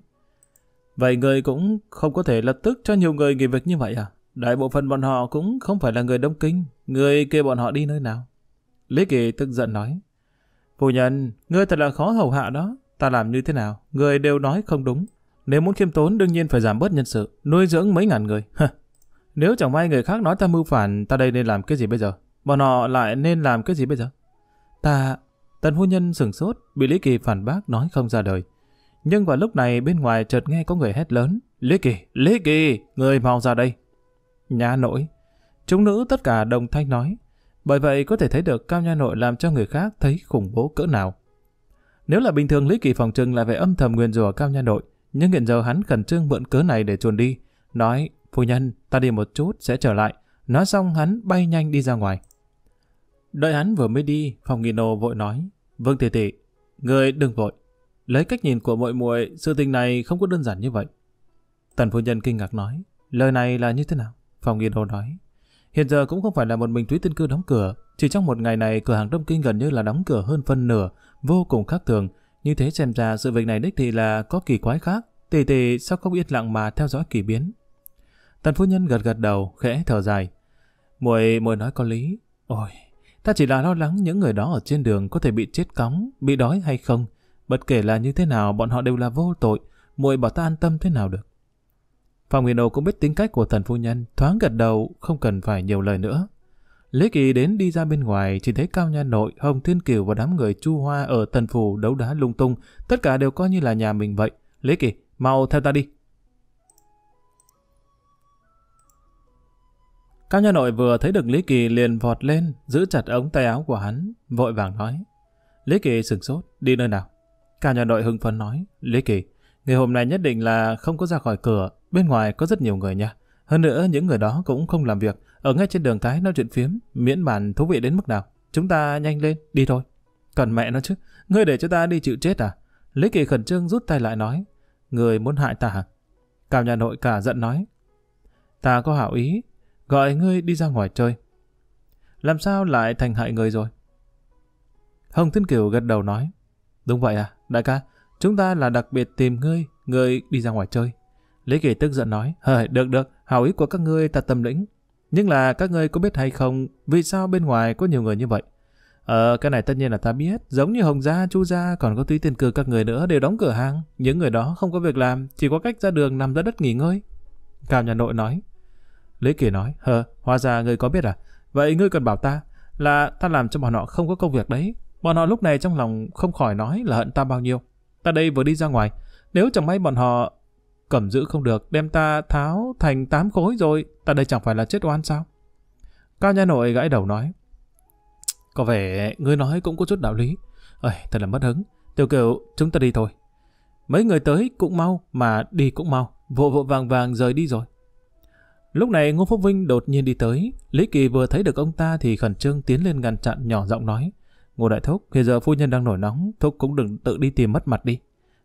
Vậy người cũng không có thể lập tức cho nhiều người nghỉ việc như vậy à? Đại bộ phận bọn họ cũng không phải là người Đông Kinh, người kia bọn họ đi nơi nào? Lý Kỳ tức giận nói. Phu nhân, ngươi thật là khó hầu hạ đó, ta làm như thế nào, người đều nói không đúng. Nếu muốn khiêm tốn đương nhiên phải giảm bớt nhân sự, nuôi dưỡng mấy ngàn người. Nếu chẳng may người khác nói ta mưu phản, ta đây nên làm cái gì bây giờ? Bọn họ lại nên làm cái gì bây giờ? Ta, Tần phu nhân sửng sốt, bị Lý Kỳ phản bác nói không ra đời. Nhưng vào lúc này bên ngoài chợt nghe có người hét lớn, Lý Kỳ, Lý Kỳ, người mau ra đây. Nhà nội, chúng nữ tất cả đồng thanh nói, bởi vậy có thể thấy được cao nha nội làm cho người khác thấy khủng bố cỡ nào. Nếu là bình thường Lý Kỳ phòng trừng là về âm thầm nguyên rủa cao nha nội, nhưng hiện giờ hắn khẩn trương mượn cớ này để chuồn đi, nói, phu nhân, ta đi một chút sẽ trở lại. Nói xong hắn bay nhanh đi ra ngoài. Đợi hắn vừa mới đi, Phong nghỉ nô vội nói. Vâng tỷ tỷ, người đừng vội. Lấy cách nhìn của mọi muội sự tình này không có đơn giản như vậy. Tần phu nhân kinh ngạc nói. Lời này là như thế nào? Phong nghỉ nô nói. Hiện giờ cũng không phải là một mình thúy tinh cư đóng cửa. Chỉ trong một ngày này, cửa hàng Đông Kinh gần như là đóng cửa hơn phân nửa, vô cùng khác thường. Như thế xem ra sự việc này đích thì là có kỳ quái khác. Tỷ tỷ sao không yên lặng mà theo dõi kỳ biến? Tần phu nhân gật gật đầu, khẽ thở dài. Muội muội nói có lý. Ôi, Ta chỉ là lo lắng những người đó ở trên đường có thể bị chết cóng, bị đói hay không. Bất kể là như thế nào, bọn họ đều là vô tội. Muội bảo ta an tâm thế nào được. Phạm Nguyên Âu cũng biết tính cách của thần phu nhân, thoáng gật đầu, không cần phải nhiều lời nữa. Lý Kỳ đến đi ra bên ngoài, chỉ thấy Cao Nha Nội, Hồng Thiên Kiều và đám người Chu Hoa ở thần phủ đấu đá lung tung, tất cả đều coi như là nhà mình vậy. Lý Kỳ, mau theo ta đi, Cao nhân nội vừa thấy được Lý Kỳ liền vọt lên, giữ chặt ống tay áo của hắn, vội vàng nói. Lý Kỳ sừng sốt, đi nơi nào? Cao nhân nội hưng phấn nói, Lý Kỳ, ngày hôm nay nhất định là không có ra khỏi cửa, bên ngoài có rất nhiều người nha. Hơn nữa những người đó cũng không làm việc, ở ngay trên đường cái nói chuyện phiếm, miễn bàn thú vị đến mức nào. Chúng ta nhanh lên, đi thôi. Cần mẹ nó chứ, ngươi để cho ta đi chịu chết à? Lý Kỳ khẩn trương rút tay lại nói, người muốn hại ta hả? Cao nhà nội cả giận nói, ta có hảo ý, gọi ngươi đi ra ngoài chơi. Làm sao lại thành hại người rồi? Hồng Thiên Kiều gật đầu nói, đúng vậy à, đại ca, chúng ta là đặc biệt tìm ngươi, ngươi đi ra ngoài chơi. Lý Kỳ tức giận nói, hời, được được, hảo ý của các ngươi ta tâm lĩnh. Nhưng là các ngươi có biết hay không, vì sao bên ngoài có nhiều người như vậy? Ờ, cái này tất nhiên là ta biết, giống như Hồng Gia, Chu Gia, còn có túy tiền cử các người nữa đều đóng cửa hàng. Những người đó không có việc làm, chỉ có cách ra đường nằm ra đất nghỉ ngơi. Cao nhà nội nói, Lý Kỳ nói, hờ, hóa ra ngươi có biết à? Vậy ngươi cần bảo ta là ta làm cho bọn họ không có công việc đấy. Bọn họ lúc này trong lòng không khỏi nói là hận ta bao nhiêu. Ta đây vừa đi ra ngoài, nếu chẳng may bọn họ cầm giữ không được, đem ta tháo thành tám khối rồi, ta đây chẳng phải là chết oan sao? Cao Nha Nội gãi đầu nói, có vẻ ngươi nói cũng có chút đạo lý. Ơi, thật là mất hứng. Tiểu kiều, chúng ta đi thôi. Mấy người tới cũng mau, mà đi cũng mau. Vội vội vàng vàng rời đi rồi. Lúc này Ngô Phúc Vinh đột nhiên đi tới, Lý Kỳ vừa thấy được ông ta thì khẩn trương tiến lên ngăn chặn nhỏ giọng nói. Ngô Đại Thúc, hiện giờ phu nhân đang nổi nóng, Thúc cũng đừng tự đi tìm mất mặt đi.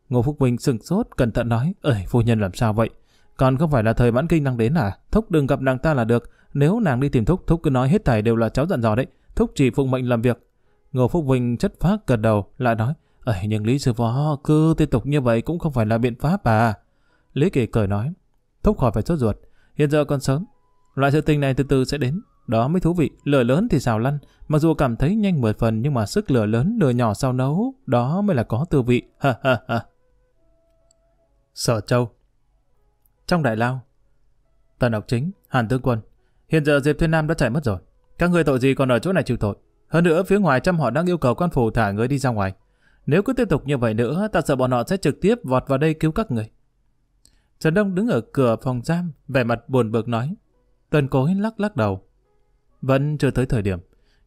Ngô Phúc Vinh sừng sốt, cẩn thận nói, ơi phu nhân làm sao vậy? Còn không phải là thời mãn kinh đang đến à? Thúc đừng gặp nàng ta là được, nếu nàng đi tìm Thúc, Thúc cứ nói hết thảy đều là cháu dặn dò đấy, Thúc chỉ phụng mệnh làm việc. Ngô Phúc Vinh chất phát gật đầu, lại nói, ơi nhưng Lý Sư Phó cứ tiếp tục như vậy cũng không phải là biện pháp à. Lý Kỳ cười nói, Thúc khỏi phải sốt ruột, Hiện giờ còn sớm. Loại sự tình này từ từ sẽ đến. Đó mới thú vị. Lửa lớn thì xào lăn. Mặc dù cảm thấy nhanh mười phần nhưng mà sức lửa lớn lửa nhỏ sao nấu. Đó mới là có tư vị. Ha ha ha. Sở Châu Trong đại lao Tần Ngọc Chính, Hàn tương Quân Hiện giờ Diệp Thiên Nam đã chạy mất rồi. Các người tội gì còn ở chỗ này chịu tội. Hơn nữa phía ngoài trăm họ đang yêu cầu quan phủ thả người đi ra ngoài. Nếu cứ tiếp tục như vậy nữa, ta sợ bọn họ sẽ trực tiếp vọt vào đây cứu các người. Trần Đông đứng ở cửa phòng giam, vẻ mặt buồn bực nói. Tần cối lắc lắc đầu. Vẫn chưa tới thời điểm.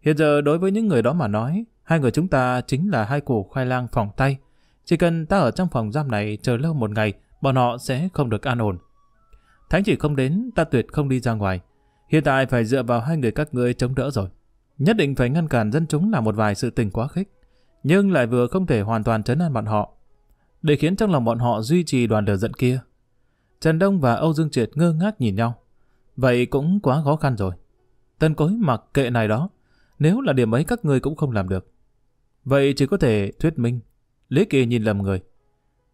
Hiện giờ đối với những người đó mà nói, hai người chúng ta chính là hai củ khoai lang phòng tay. Chỉ cần ta ở trong phòng giam này chờ lâu một ngày, bọn họ sẽ không được an ổn. Thánh chỉ không đến, ta tuyệt không đi ra ngoài. Hiện tại phải dựa vào hai người các ngươi chống đỡ rồi. Nhất định phải ngăn cản dân chúng làm một vài sự tình quá khích. Nhưng lại vừa không thể hoàn toàn trấn an bọn họ. Để khiến trong lòng bọn họ duy trì đoàn lửa giận kia, Trần Đông và Âu Dương Triệt ngơ ngác nhìn nhau. Vậy cũng quá khó khăn rồi. Tân cối mặc kệ này đó, nếu là điểm ấy các ngươi cũng không làm được. Vậy chỉ có thể thuyết minh. Lý Kỳ nhìn lầm người.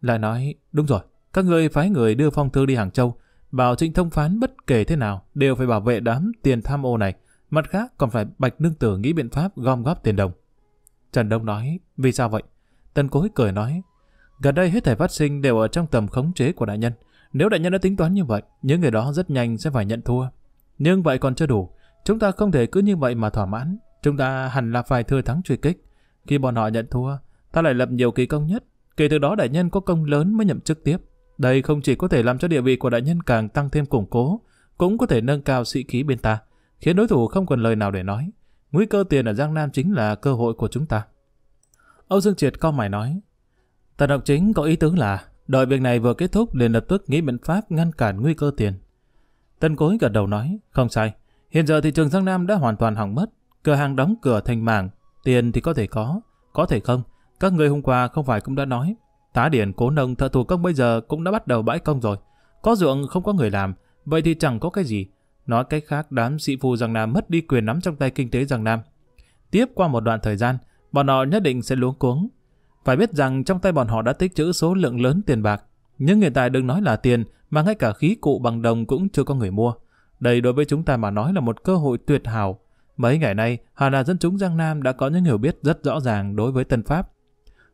Lại nói, đúng rồi, các ngươi phái người đưa phong thư đi Hàng Châu, bảo trịnh thông phán bất kể thế nào đều phải bảo vệ đám tiền tham ô này, mặt khác còn phải bạch nương tử nghĩ biện pháp gom góp tiền đồng. Trần Đông nói, vì sao vậy? Tân cối cười nói, gần đây hết thảy phát sinh đều ở trong tầm khống chế của đại nhân nếu đại nhân đã tính toán như vậy, những người đó rất nhanh sẽ phải nhận thua. Nhưng vậy còn chưa đủ, chúng ta không thể cứ như vậy mà thỏa mãn. Chúng ta hẳn là phải thừa thắng truy kích. Khi bọn họ nhận thua, ta lại lập nhiều kỳ công nhất. Kể từ đó đại nhân có công lớn mới nhậm chức tiếp. Đây không chỉ có thể làm cho địa vị của đại nhân càng tăng thêm củng cố, cũng có thể nâng cao sĩ khí bên ta, khiến đối thủ không còn lời nào để nói. Nguy cơ tiền ở Giang Nam chính là cơ hội của chúng ta. Âu Dương Triệt cao mày nói, Tần Độc Chính có ý tứ là Đợi việc này vừa kết thúc liền lập tức nghĩ biện pháp ngăn cản nguy cơ tiền. Tân cối gật đầu nói, không sai. Hiện giờ thị trường Giang Nam đã hoàn toàn hỏng mất. Cửa hàng đóng cửa thành mảng, tiền thì có thể có, có thể không. Các ngươi hôm qua không phải cũng đã nói. Tá điển cố nông thợ thủ công bây giờ cũng đã bắt đầu bãi công rồi. Có ruộng không có người làm, vậy thì chẳng có cái gì. Nói cách khác đám sĩ phu Giang Nam mất đi quyền nắm trong tay kinh tế Giang Nam. Tiếp qua một đoạn thời gian, bọn họ nhất định sẽ luống cuống, phải biết rằng trong tay bọn họ đã tích trữ số lượng lớn tiền bạc. Nhưng hiện tại đừng nói là tiền, mà ngay cả khí cụ bằng đồng cũng chưa có người mua. Đây đối với chúng ta mà nói là một cơ hội tuyệt hảo. Mấy ngày nay, Hà là dân chúng Giang Nam đã có những hiểu biết rất rõ ràng đối với Tân Pháp.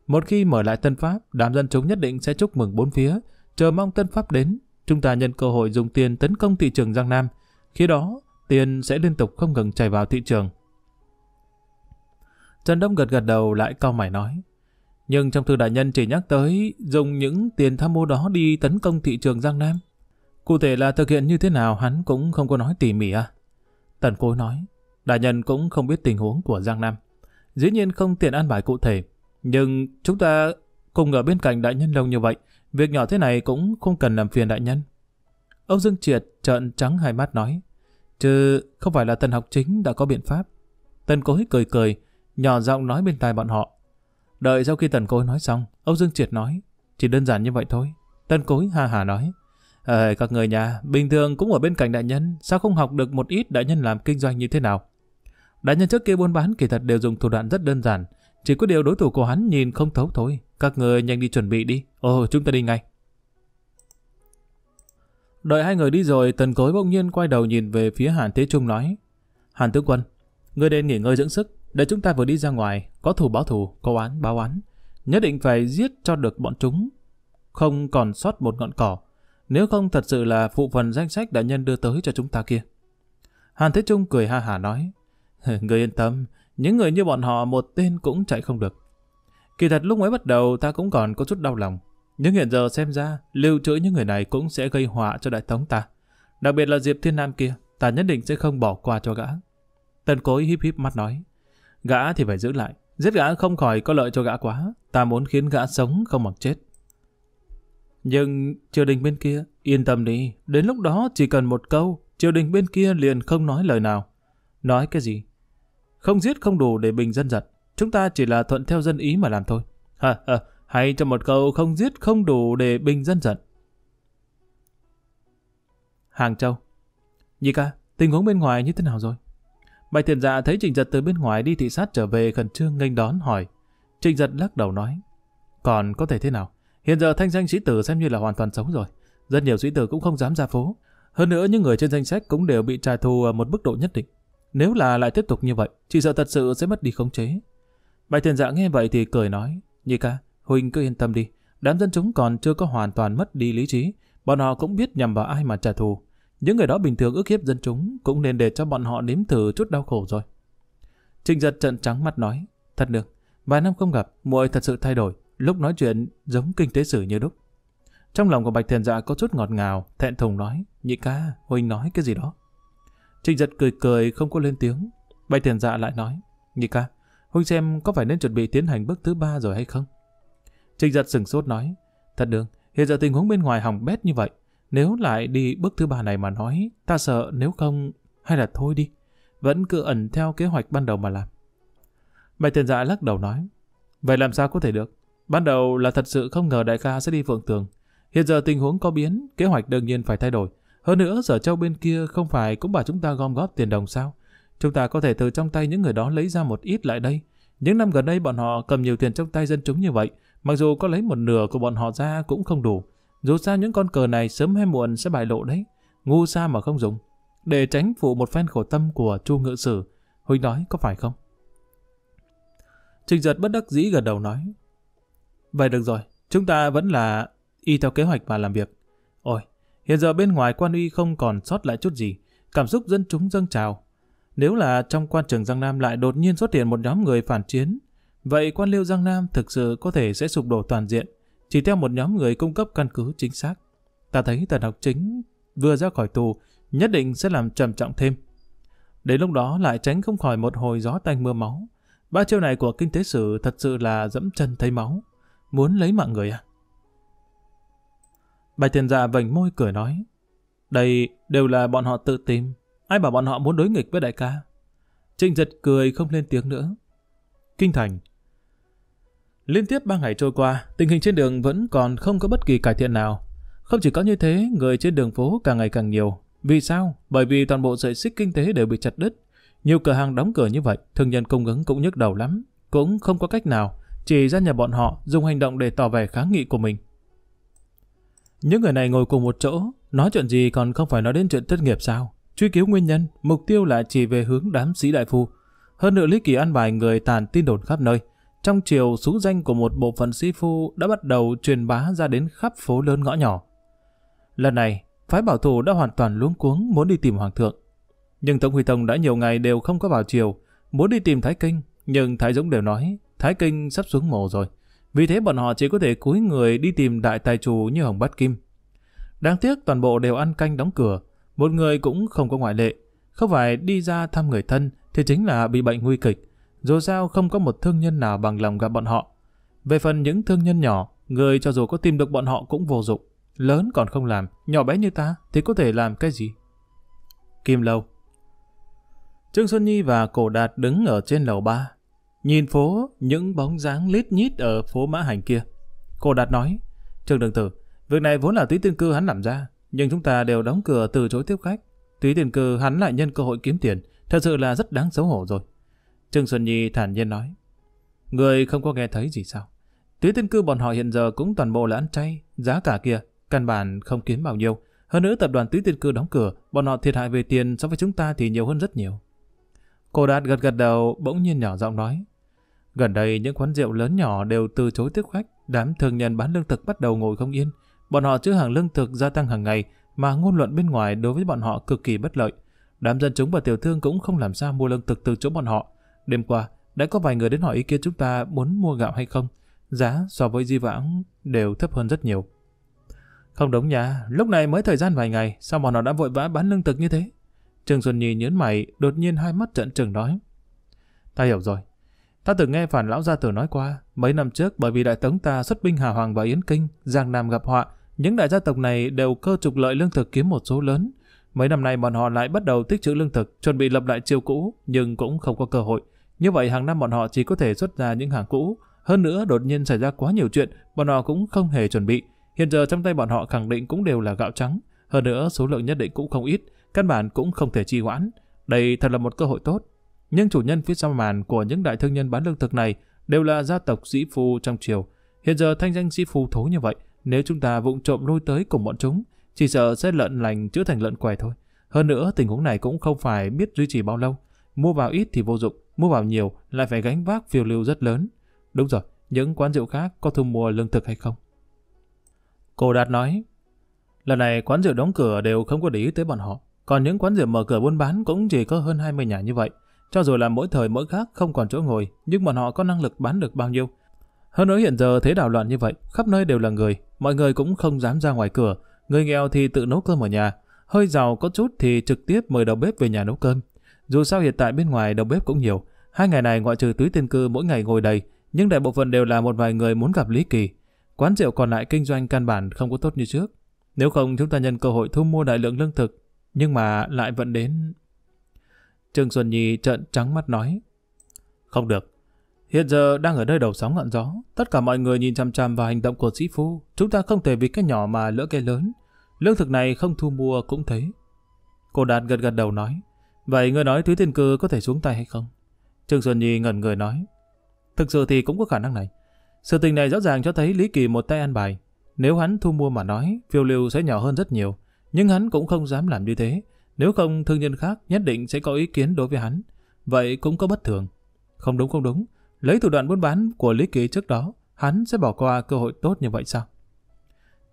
Một khi mở lại Tân Pháp, đám dân chúng nhất định sẽ chúc mừng bốn phía, chờ mong Tân Pháp đến. Chúng ta nhân cơ hội dùng tiền tấn công thị trường Giang Nam. Khi đó, tiền sẽ liên tục không ngừng chảy vào thị trường. Trần Đông gật gật đầu lại cao mày nói. Nhưng trong thư đại nhân chỉ nhắc tới dùng những tiền tham mô đó đi tấn công thị trường Giang Nam. Cụ thể là thực hiện như thế nào hắn cũng không có nói tỉ mỉ à. Tần cối nói, đại nhân cũng không biết tình huống của Giang Nam. Dĩ nhiên không tiện an bài cụ thể, nhưng chúng ta cùng ở bên cạnh đại nhân lâu như vậy, việc nhỏ thế này cũng không cần làm phiền đại nhân. Ông Dương Triệt trợn trắng hai mắt nói, chứ không phải là tần học chính đã có biện pháp. Tần Cối cười cười, nhỏ giọng nói bên tai bọn họ. Đợi sau khi tần cối nói xong, Âu Dương Triệt nói, chỉ đơn giản như vậy thôi. Tần cối ha hà nói, Ờ, các người nhà, bình thường cũng ở bên cạnh đại nhân, sao không học được một ít đại nhân làm kinh doanh như thế nào? Đại nhân trước kia buôn bán kỳ thật đều dùng thủ đoạn rất đơn giản, chỉ có điều đối thủ của hắn nhìn không thấu thôi. Các người nhanh đi chuẩn bị đi, ồ chúng ta đi ngay. Đợi hai người đi rồi, tần cối bỗng nhiên quay đầu nhìn về phía Hàn Thế Trung nói, Hàn Tướng Quân, ngươi nên nghỉ ngơi dưỡng sức, để chúng ta vừa đi ra ngoài, có thù báo thù, có án báo án Nhất định phải giết cho được bọn chúng. Không còn sót một ngọn cỏ. Nếu không thật sự là phụ phần danh sách đại nhân đưa tới cho chúng ta kia. Hàn Thế Trung cười ha hà nói. Người yên tâm, những người như bọn họ một tên cũng chạy không được. Kỳ thật lúc mới bắt đầu ta cũng còn có chút đau lòng. Nhưng hiện giờ xem ra, lưu trữ những người này cũng sẽ gây họa cho đại tống ta. Đặc biệt là Diệp Thiên Nam kia, ta nhất định sẽ không bỏ qua cho gã. Tần cối híp híp mắt nói. Gã thì phải giữ lại, giết gã không khỏi có lợi cho gã quá, ta muốn khiến gã sống không bằng chết. Nhưng triều đình bên kia, yên tâm đi, đến lúc đó chỉ cần một câu, triều đình bên kia liền không nói lời nào. Nói cái gì? Không giết không đủ để bình dân giật, chúng ta chỉ là thuận theo dân ý mà làm thôi. Ha, ha, hay cho một câu không giết không đủ để bình dân giận. Hàng Châu Nhi ca, tình huống bên ngoài như thế nào rồi? Bạch thiền dạ thấy Trình Giật từ bên ngoài đi thị sát trở về khẩn trương nghênh đón hỏi. Trình Giật lắc đầu nói. Còn có thể thế nào? Hiện giờ thanh danh sĩ tử xem như là hoàn toàn sống rồi. Rất nhiều sĩ tử cũng không dám ra phố. Hơn nữa những người trên danh sách cũng đều bị trả thù ở một mức độ nhất định. Nếu là lại tiếp tục như vậy, chỉ sợ thật sự sẽ mất đi khống chế. Bạch thiền dạ nghe vậy thì cười nói. Nhi ca, Huynh cứ yên tâm đi. Đám dân chúng còn chưa có hoàn toàn mất đi lý trí. Bọn họ cũng biết nhằm vào ai mà trả thù. Những người đó bình thường ức hiếp dân chúng cũng nên để cho bọn họ nếm thử chút đau khổ rồi. Trình giật trận trắng mắt nói, thật được, vài năm không gặp, muội thật sự thay đổi, lúc nói chuyện giống kinh tế sử như đúc. Trong lòng của Bạch Thiền Dạ có chút ngọt ngào, thẹn thùng nói, nhị ca, huynh nói cái gì đó. Trình giật cười cười không có lên tiếng, Bạch Thiền Dạ lại nói, nhị ca, huynh xem có phải nên chuẩn bị tiến hành bước thứ ba rồi hay không? Trình giật sừng sốt nói, thật được, hiện giờ tình huống bên ngoài hỏng bét như vậy, nếu lại đi bước thứ ba này mà nói, ta sợ nếu không, hay là thôi đi, vẫn cứ ẩn theo kế hoạch ban đầu mà làm. Bạch tiền Dạ lắc đầu nói, vậy làm sao có thể được? Ban đầu là thật sự không ngờ đại ca sẽ đi phượng tường. Hiện giờ tình huống có biến, kế hoạch đương nhiên phải thay đổi. Hơn nữa, sở châu bên kia không phải cũng bảo chúng ta gom góp tiền đồng sao? Chúng ta có thể từ trong tay những người đó lấy ra một ít lại đây. Những năm gần đây bọn họ cầm nhiều tiền trong tay dân chúng như vậy, mặc dù có lấy một nửa của bọn họ ra cũng không đủ, dù sao những con cờ này sớm hay muộn sẽ bại lộ đấy, ngu sao mà không dùng. Để tránh phụ một phen khổ tâm của Chu Ngự Sử, Huynh nói có phải không? Trình giật bất đắc dĩ gật đầu nói. Vậy được rồi, chúng ta vẫn là y theo kế hoạch mà làm việc. Ôi, hiện giờ bên ngoài quan uy không còn sót lại chút gì, cảm xúc dân chúng dâng trào. Nếu là trong quan trường Giang Nam lại đột nhiên xuất hiện một nhóm người phản chiến, vậy quan liêu Giang Nam thực sự có thể sẽ sụp đổ toàn diện chỉ theo một nhóm người cung cấp căn cứ chính xác. Ta thấy Tần Học Chính vừa ra khỏi tù, nhất định sẽ làm trầm trọng thêm. Đến lúc đó lại tránh không khỏi một hồi gió tanh mưa máu. Ba chiêu này của kinh tế sử thật sự là dẫm chân thấy máu. Muốn lấy mạng người à? bài tiền dạ vành môi cười nói. Đây đều là bọn họ tự tìm. Ai bảo bọn họ muốn đối nghịch với đại ca? Trịnh giật cười không lên tiếng nữa. Kinh thành, Liên tiếp 3 ngày trôi qua, tình hình trên đường vẫn còn không có bất kỳ cải thiện nào. Không chỉ có như thế, người trên đường phố càng ngày càng nhiều. Vì sao? Bởi vì toàn bộ sợi xích kinh tế đều bị chặt đứt. Nhiều cửa hàng đóng cửa như vậy, thương nhân cung ứng cũng nhức đầu lắm. Cũng không có cách nào, chỉ ra nhà bọn họ dùng hành động để tỏ vẻ kháng nghị của mình. Những người này ngồi cùng một chỗ, nói chuyện gì còn không phải nói đến chuyện thất nghiệp sao? Truy cứu nguyên nhân, mục tiêu là chỉ về hướng đám sĩ đại phu. Hơn nữa Lý Kỳ ăn bài người tàn tin đồn khắp nơi, trong chiều xú danh của một bộ phận sĩ phu đã bắt đầu truyền bá ra đến khắp phố lớn ngõ nhỏ. Lần này, phái bảo thủ đã hoàn toàn luống cuống muốn đi tìm hoàng thượng. Nhưng Tống Huy Tông đã nhiều ngày đều không có vào chiều muốn đi tìm Thái Kinh, nhưng Thái Dũng đều nói Thái Kinh sắp xuống mồ rồi. Vì thế bọn họ chỉ có thể cúi người đi tìm đại tài chủ như Hồng Bát Kim. Đáng tiếc toàn bộ đều ăn canh đóng cửa, một người cũng không có ngoại lệ. Không phải đi ra thăm người thân thì chính là bị bệnh nguy kịch, dù sao không có một thương nhân nào bằng lòng gặp bọn họ. Về phần những thương nhân nhỏ, người cho dù có tìm được bọn họ cũng vô dụng. Lớn còn không làm, nhỏ bé như ta thì có thể làm cái gì? Kim Lâu Trương Xuân Nhi và Cổ Đạt đứng ở trên lầu ba, nhìn phố, những bóng dáng lít nhít ở phố Mã Hành kia. Cổ Đạt nói, Trương Đường Tử, việc này vốn là túy tiên cư hắn làm ra, nhưng chúng ta đều đóng cửa từ chối tiếp khách. Túy tiên cư hắn lại nhân cơ hội kiếm tiền, thật sự là rất đáng xấu hổ rồi. Trương Xuân Nhi thản nhiên nói. Người không có nghe thấy gì sao? Tuyến tiên cư bọn họ hiện giờ cũng toàn bộ là ăn chay, giá cả kia, căn bản không kiếm bao nhiêu. Hơn nữa tập đoàn tuyến tiên cư đóng cửa, bọn họ thiệt hại về tiền so với chúng ta thì nhiều hơn rất nhiều. Cô Đạt gật gật đầu, bỗng nhiên nhỏ giọng nói. Gần đây những quán rượu lớn nhỏ đều từ chối tiếp khách, đám thường nhân bán lương thực bắt đầu ngồi không yên. Bọn họ chứa hàng lương thực gia tăng hàng ngày, mà ngôn luận bên ngoài đối với bọn họ cực kỳ bất lợi. Đám dân chúng và tiểu thương cũng không làm sao mua lương thực từ chỗ bọn họ, Đêm qua, đã có vài người đến hỏi ý kiến chúng ta muốn mua gạo hay không. Giá so với di vãng đều thấp hơn rất nhiều. Không đúng nha, lúc này mới thời gian vài ngày, sao mà nó đã vội vã bán lương thực như thế? Trương Xuân Nhi nhớn mày, đột nhiên hai mắt trận trừng nói. Ta hiểu rồi. Ta từng nghe phản lão gia tử nói qua, mấy năm trước bởi vì đại tống ta xuất binh Hà Hoàng và Yến Kinh, Giang Nam gặp họa, những đại gia tộc này đều cơ trục lợi lương thực kiếm một số lớn. Mấy năm nay bọn họ lại bắt đầu tích trữ lương thực, chuẩn bị lập lại chiêu cũ, nhưng cũng không có cơ hội. Như vậy hàng năm bọn họ chỉ có thể xuất ra những hàng cũ. Hơn nữa đột nhiên xảy ra quá nhiều chuyện, bọn họ cũng không hề chuẩn bị. Hiện giờ trong tay bọn họ khẳng định cũng đều là gạo trắng. Hơn nữa số lượng nhất định cũng không ít, căn bản cũng không thể trì hoãn. Đây thật là một cơ hội tốt. Nhưng chủ nhân phía sau màn của những đại thương nhân bán lương thực này đều là gia tộc sĩ phu trong triều. Hiện giờ thanh danh sĩ phu thối như vậy, nếu chúng ta vụng trộm lôi tới cùng bọn chúng, chỉ sợ sẽ lợn lành chữa thành lợn què thôi. Hơn nữa, tình huống này cũng không phải biết duy trì bao lâu. Mua vào ít thì vô dụng, mua vào nhiều lại phải gánh vác phiêu lưu rất lớn. Đúng rồi, những quán rượu khác có thu mua lương thực hay không? Cô Đạt nói, lần này quán rượu đóng cửa đều không có để ý tới bọn họ. Còn những quán rượu mở cửa buôn bán cũng chỉ có hơn 20 nhà như vậy. Cho dù là mỗi thời mỗi khác không còn chỗ ngồi, nhưng bọn họ có năng lực bán được bao nhiêu. Hơn nữa hiện giờ thế đảo loạn như vậy, khắp nơi đều là người, mọi người cũng không dám ra ngoài cửa. Người nghèo thì tự nấu cơm ở nhà, hơi giàu có chút thì trực tiếp mời đầu bếp về nhà nấu cơm. Dù sao hiện tại bên ngoài đầu bếp cũng nhiều, hai ngày này ngoại trừ túi tiên cư mỗi ngày ngồi đầy, nhưng đại bộ phận đều là một vài người muốn gặp Lý Kỳ. Quán rượu còn lại kinh doanh căn bản không có tốt như trước. Nếu không chúng ta nhân cơ hội thu mua đại lượng lương thực, nhưng mà lại vẫn đến... Trương Xuân Nhi trợn trắng mắt nói. Không được. Hiện giờ đang ở nơi đầu sóng ngọn gió. Tất cả mọi người nhìn chằm chằm vào hành động của sĩ phu. Chúng ta không thể vì cái nhỏ mà lỡ cái lớn. Lương thực này không thu mua cũng thấy. Cô Đạt gật gật đầu nói. Vậy ngươi nói Thúy Thiên Cư có thể xuống tay hay không? Trương Xuân Nhi ngẩn người nói. Thực sự thì cũng có khả năng này. Sự tình này rõ ràng cho thấy Lý Kỳ một tay ăn bài. Nếu hắn thu mua mà nói, phiêu lưu sẽ nhỏ hơn rất nhiều. Nhưng hắn cũng không dám làm như thế. Nếu không, thương nhân khác nhất định sẽ có ý kiến đối với hắn. Vậy cũng có bất thường. Không đúng không đúng. Lấy thủ đoạn buôn bán của Lý Kỳ trước đó, hắn sẽ bỏ qua cơ hội tốt như vậy sao?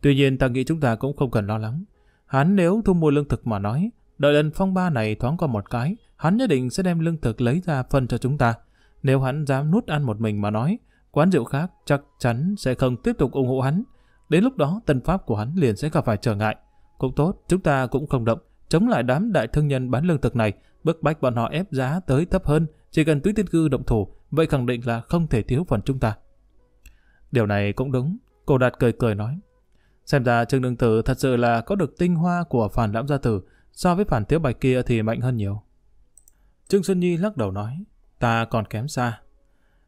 Tuy nhiên ta nghĩ chúng ta cũng không cần lo lắng. Hắn nếu thu mua lương thực mà nói, Đợi lần phong ba này thoáng qua một cái, hắn nhất định sẽ đem lương thực lấy ra phân cho chúng ta. Nếu hắn dám nút ăn một mình mà nói, quán rượu khác chắc chắn sẽ không tiếp tục ủng hộ hắn. Đến lúc đó, tân pháp của hắn liền sẽ gặp phải trở ngại. Cũng tốt, chúng ta cũng không động, chống lại đám đại thương nhân bán lương thực này, bức bách bọn họ ép giá tới thấp hơn, chỉ cần túi tiên cư động thủ, vậy khẳng định là không thể thiếu phần chúng ta. Điều này cũng đúng, cô đạt cười cười nói. Xem ra Trương Đương Tử thật sự là có được tinh hoa của phản lãm gia tử, so với phản tiếu bạch kia thì mạnh hơn nhiều. Trương Xuân Nhi lắc đầu nói, ta còn kém xa.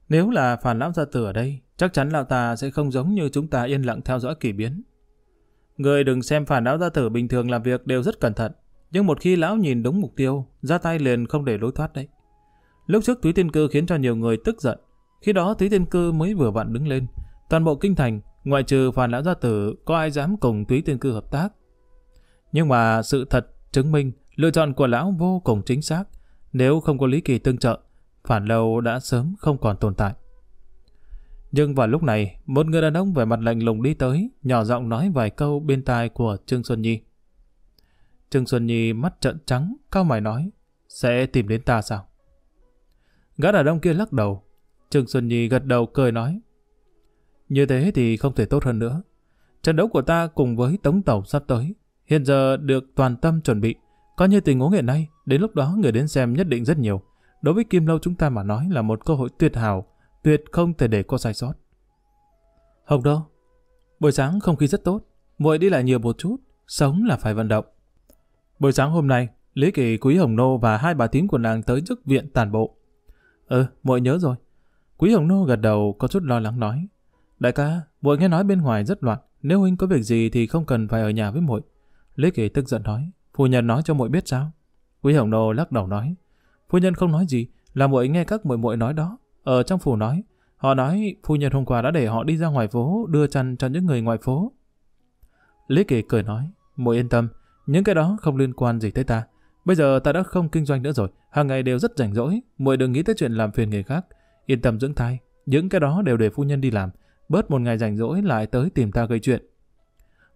Nếu là phản lão gia tử ở đây, chắc chắn lão ta sẽ không giống như chúng ta yên lặng theo dõi kỳ biến. Người đừng xem phản lão gia tử bình thường làm việc đều rất cẩn thận, nhưng một khi lão nhìn đúng mục tiêu, ra tay liền không để lối thoát đấy. Lúc trước túy tiên cư khiến cho nhiều người tức giận, khi đó túy tiên cư mới vừa vặn đứng lên, toàn bộ kinh thành, ngoại trừ phản lão gia tử, có ai dám cùng túy tiên cư hợp tác. Nhưng mà sự thật chứng minh lựa chọn của lão vô cùng chính xác. Nếu không có Lý Kỳ tương trợ, phản lầu đã sớm không còn tồn tại. Nhưng vào lúc này, một người đàn ông về mặt lạnh lùng đi tới, nhỏ giọng nói vài câu bên tai của Trương Xuân Nhi. Trương Xuân Nhi mắt trợn trắng, cao mày nói, sẽ tìm đến ta sao? Gã đàn ông kia lắc đầu, Trương Xuân Nhi gật đầu cười nói, như thế thì không thể tốt hơn nữa. Trận đấu của ta cùng với Tống Tẩu sắp tới, Hiện giờ được toàn tâm chuẩn bị, coi như tình huống hiện nay, đến lúc đó người đến xem nhất định rất nhiều. Đối với Kim Lâu chúng ta mà nói là một cơ hội tuyệt hảo, tuyệt không thể để cô sai sót. Hồng Đô, buổi sáng không khí rất tốt, muội đi lại nhiều một chút, sống là phải vận động. Buổi sáng hôm nay, Lý Kỳ, Quý Hồng Nô và hai bà tím của nàng tới trước viện tàn bộ. Ừ, muội nhớ rồi. Quý Hồng Nô gật đầu có chút lo lắng nói. Đại ca, muội nghe nói bên ngoài rất loạn, nếu huynh có việc gì thì không cần phải ở nhà với muội. Lý Kỳ tức giận nói, phu nhân nói cho muội biết sao? Quý Hồng Nô lắc đầu nói, phu nhân không nói gì, là muội nghe các muội muội nói đó, ở trong phủ nói, họ nói phu nhân hôm qua đã để họ đi ra ngoài phố đưa chăn cho những người ngoài phố. Lý Kỳ cười nói, muội yên tâm, những cái đó không liên quan gì tới ta. Bây giờ ta đã không kinh doanh nữa rồi, hàng ngày đều rất rảnh rỗi, muội đừng nghĩ tới chuyện làm phiền người khác, yên tâm dưỡng thai, những cái đó đều để phu nhân đi làm, bớt một ngày rảnh rỗi lại tới tìm ta gây chuyện.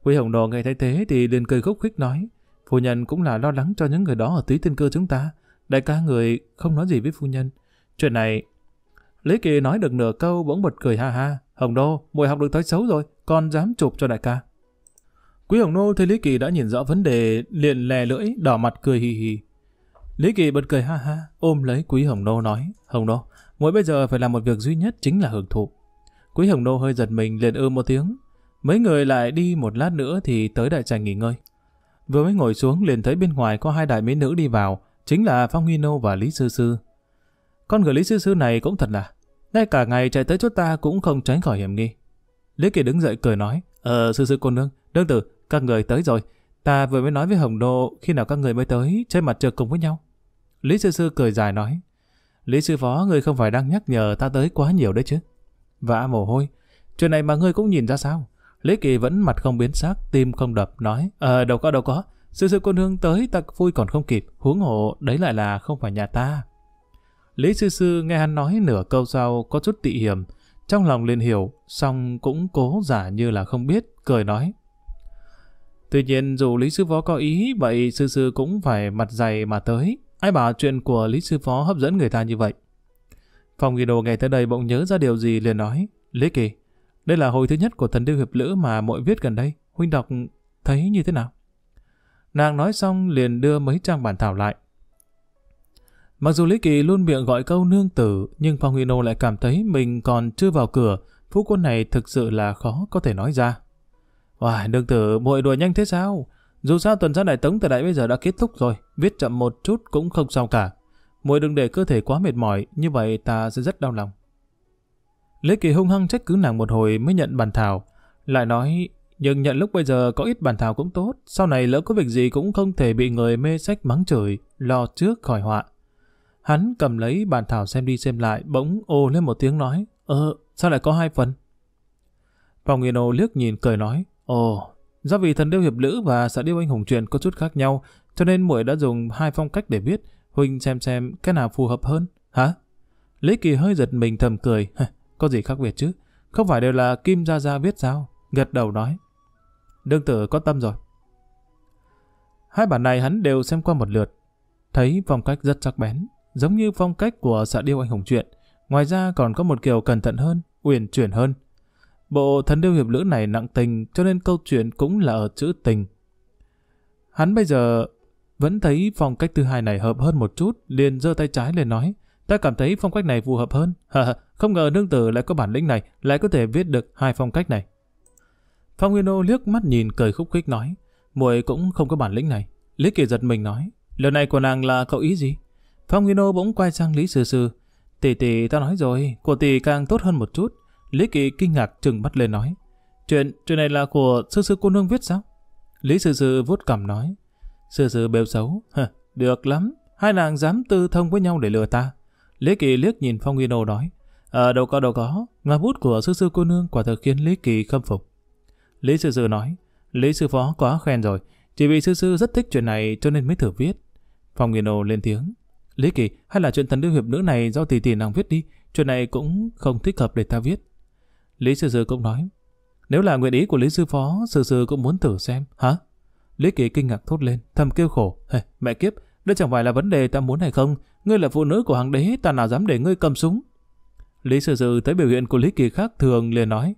Quý Hồng Đồ nghe thấy thế thì liền cười khúc khích nói, phu nhân cũng là lo lắng cho những người đó ở túy tiên cơ chúng ta. Đại ca người không nói gì với phu nhân. Chuyện này... Lý Kỳ nói được nửa câu bỗng bật cười ha ha. Hồng Đô, muội học được thói xấu rồi, con dám chụp cho đại ca. Quý Hồng nô thấy Lý Kỳ đã nhìn rõ vấn đề, liền lè lưỡi, đỏ mặt cười hì hì. Lý Kỳ bật cười ha ha, ôm lấy Quý Hồng nô nói, Hồng Đô, mỗi bây giờ phải làm một việc duy nhất chính là hưởng thụ. Quý Hồng nô hơi giật mình liền ư ừ một tiếng, Mấy người lại đi một lát nữa thì tới đại trại nghỉ ngơi. Vừa mới ngồi xuống liền thấy bên ngoài có hai đại mỹ nữ đi vào, chính là Phong Huy Nô và Lý Sư Sư. Con người Lý Sư Sư này cũng thật là, ngay cả ngày chạy tới chỗ ta cũng không tránh khỏi hiểm nghi. Lý Kỳ đứng dậy cười nói, Ờ, Sư Sư cô nương, đương tử, các người tới rồi. Ta vừa mới nói với Hồng Đô khi nào các người mới tới, trên mặt trượt cùng với nhau. Lý Sư Sư cười dài nói, Lý Sư Phó, người không phải đang nhắc nhở ta tới quá nhiều đấy chứ. Vã mồ hôi, chuyện này mà ngươi cũng nhìn ra sao? Lý Kỳ vẫn mặt không biến sắc, tim không đập, nói, ờ, đâu có, đâu có, sư sư cô nương tới ta vui còn không kịp, huống hộ, đấy lại là không phải nhà ta. Lý Sư Sư nghe hắn nói nửa câu sau có chút tị hiểm, trong lòng liền hiểu, xong cũng cố giả như là không biết, cười nói. Tuy nhiên dù Lý Sư Phó có ý, vậy Sư Sư cũng phải mặt dày mà tới. Ai bảo chuyện của Lý Sư Phó hấp dẫn người ta như vậy? Phòng Ghi Đồ nghe tới đây bỗng nhớ ra điều gì liền nói. Lý Kỳ, đây là hồi thứ nhất của thần điêu hiệp lữ mà mọi viết gần đây. Huynh đọc thấy như thế nào? Nàng nói xong liền đưa mấy trang bản thảo lại. Mặc dù Lý Kỳ luôn miệng gọi câu nương tử, nhưng Phong Huy Nô lại cảm thấy mình còn chưa vào cửa. Phú quân này thực sự là khó có thể nói ra. Wow, nương tử, muội đùa nhanh thế sao? Dù sao tuần tra đại tống từ đại bây giờ đã kết thúc rồi, viết chậm một chút cũng không sao cả. Muội đừng để cơ thể quá mệt mỏi, như vậy ta sẽ rất đau lòng. Lễ Kỳ hung hăng trách cứ nàng một hồi mới nhận bàn thảo. Lại nói, nhưng nhận lúc bây giờ có ít bàn thảo cũng tốt, sau này lỡ có việc gì cũng không thể bị người mê sách mắng chửi, lo trước khỏi họa. Hắn cầm lấy bàn thảo xem đi xem lại, bỗng ô lên một tiếng nói, "Ơ, ờ, sao lại có hai phần? Phòng Nguyên Ô liếc nhìn cười nói, Ồ, do vì thần điêu hiệp lữ và xã điêu anh hùng truyền có chút khác nhau, cho nên muội đã dùng hai phong cách để viết. Huynh xem xem cái nào phù hợp hơn, hả? Lý Kỳ hơi giật mình thầm cười, có gì khác biệt chứ? Không phải đều là Kim Gia Gia viết sao? Gật đầu nói. Đương tử có tâm rồi. Hai bản này hắn đều xem qua một lượt. Thấy phong cách rất sắc bén, giống như phong cách của xạ điêu anh hùng truyện. Ngoài ra còn có một kiểu cẩn thận hơn, uyển chuyển hơn. Bộ thần điêu hiệp lữ này nặng tình cho nên câu chuyện cũng là ở chữ tình. Hắn bây giờ vẫn thấy phong cách thứ hai này hợp hơn một chút, liền giơ tay trái lên nói. Ta cảm thấy phong cách này phù hợp hơn. không ngờ nương tử lại có bản lĩnh này, lại có thể viết được hai phong cách này. Phong Nguyên Ô liếc mắt nhìn cười khúc khích nói, muội cũng không có bản lĩnh này. Lý Kỳ giật mình nói, lần này của nàng là cậu ý gì? Phong Nguyên Ô bỗng quay sang Lý Sư Sư, tỷ tỷ ta nói rồi, của tỷ càng tốt hơn một chút. Lý Kỳ kinh ngạc trừng mắt lên nói, chuyện chuyện này là của sư sư cô nương viết sao? Lý Sư Sư vuốt cằm nói, sư sư bêu xấu, được lắm, hai nàng dám tư thông với nhau để lừa ta. Lý Kỳ liếc nhìn Phong Nguyên Ô nói, Ờ đâu có đâu có, ngòi bút của sư sư cô nương quả thực khiến Lý Kỳ khâm phục. Lý sư sư nói, Lý sư phó quá khen rồi, chỉ vì sư sư rất thích chuyện này cho nên mới thử viết. Phong Nguyên Ô lên tiếng, Lý Kỳ hay là chuyện thần đương hiệp nữ này do tỷ tỷ nàng viết đi, chuyện này cũng không thích hợp để ta viết. Lý sư sư cũng nói, nếu là nguyện ý của Lý sư phó, sư sư cũng muốn thử xem, hả? Lý Kỳ kinh ngạc thốt lên, thầm kêu khổ, hey, mẹ kiếp, đây chẳng phải là vấn đề ta muốn hay không, ngươi là phụ nữ của hoàng đế, ta nào dám để ngươi cầm súng. Lý Sư Dự thấy biểu hiện của Lý Kỳ khác thường liền nói,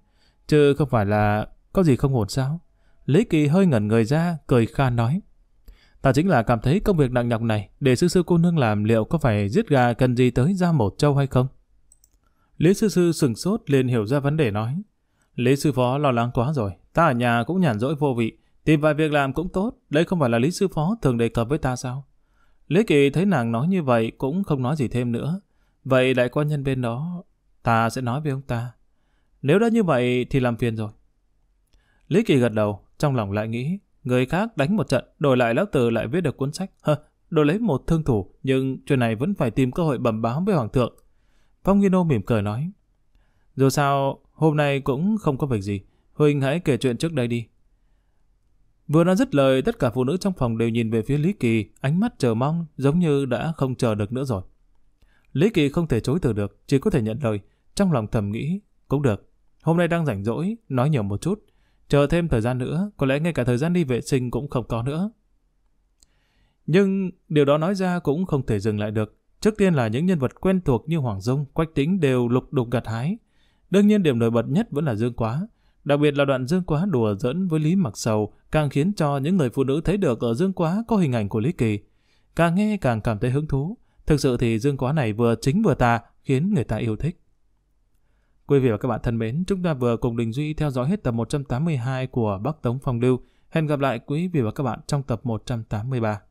chứ không phải là có gì không ổn sao? Lý Kỳ hơi ngẩn người ra, cười khan nói. Ta chính là cảm thấy công việc nặng nhọc này, để sư sư cô nương làm liệu có phải giết gà cần gì tới ra một châu hay không? Lý sư sư sừng sốt liền hiểu ra vấn đề nói. Lý sư phó lo lắng quá rồi, ta ở nhà cũng nhàn rỗi vô vị, tìm vài việc làm cũng tốt, đây không phải là lý sư phó thường đề cập với ta sao? Lý Kỳ thấy nàng nói như vậy cũng không nói gì thêm nữa. Vậy đại quan nhân bên đó, ta sẽ nói với ông ta. Nếu đã như vậy thì làm phiền rồi. Lý Kỳ gật đầu, trong lòng lại nghĩ, người khác đánh một trận, đổi lại lão tử lại viết được cuốn sách. Hơ, đổi lấy một thương thủ, nhưng chuyện này vẫn phải tìm cơ hội bẩm báo với Hoàng thượng. Phong Ghi Nô mỉm cười nói, dù sao, hôm nay cũng không có việc gì, Huynh hãy kể chuyện trước đây đi, Vừa nói dứt lời, tất cả phụ nữ trong phòng đều nhìn về phía Lý Kỳ, ánh mắt chờ mong, giống như đã không chờ được nữa rồi. Lý Kỳ không thể chối từ được, chỉ có thể nhận lời, trong lòng thầm nghĩ, cũng được. Hôm nay đang rảnh rỗi, nói nhiều một chút, chờ thêm thời gian nữa, có lẽ ngay cả thời gian đi vệ sinh cũng không có nữa. Nhưng điều đó nói ra cũng không thể dừng lại được. Trước tiên là những nhân vật quen thuộc như Hoàng Dung, Quách Tĩnh đều lục đục gặt hái. Đương nhiên điểm nổi bật nhất vẫn là Dương Quá. Đặc biệt là đoạn Dương Quá đùa dẫn với Lý Mặc Sầu càng khiến cho những người phụ nữ thấy được ở Dương Quá có hình ảnh của Lý Kỳ. Càng nghe càng cảm thấy hứng thú. Thực sự thì Dương Quá này vừa chính vừa tà khiến người ta yêu thích. Quý vị và các bạn thân mến, chúng ta vừa cùng Đình Duy theo dõi hết tập 182 của Bắc Tống Phong Lưu. Hẹn gặp lại quý vị và các bạn trong tập 183.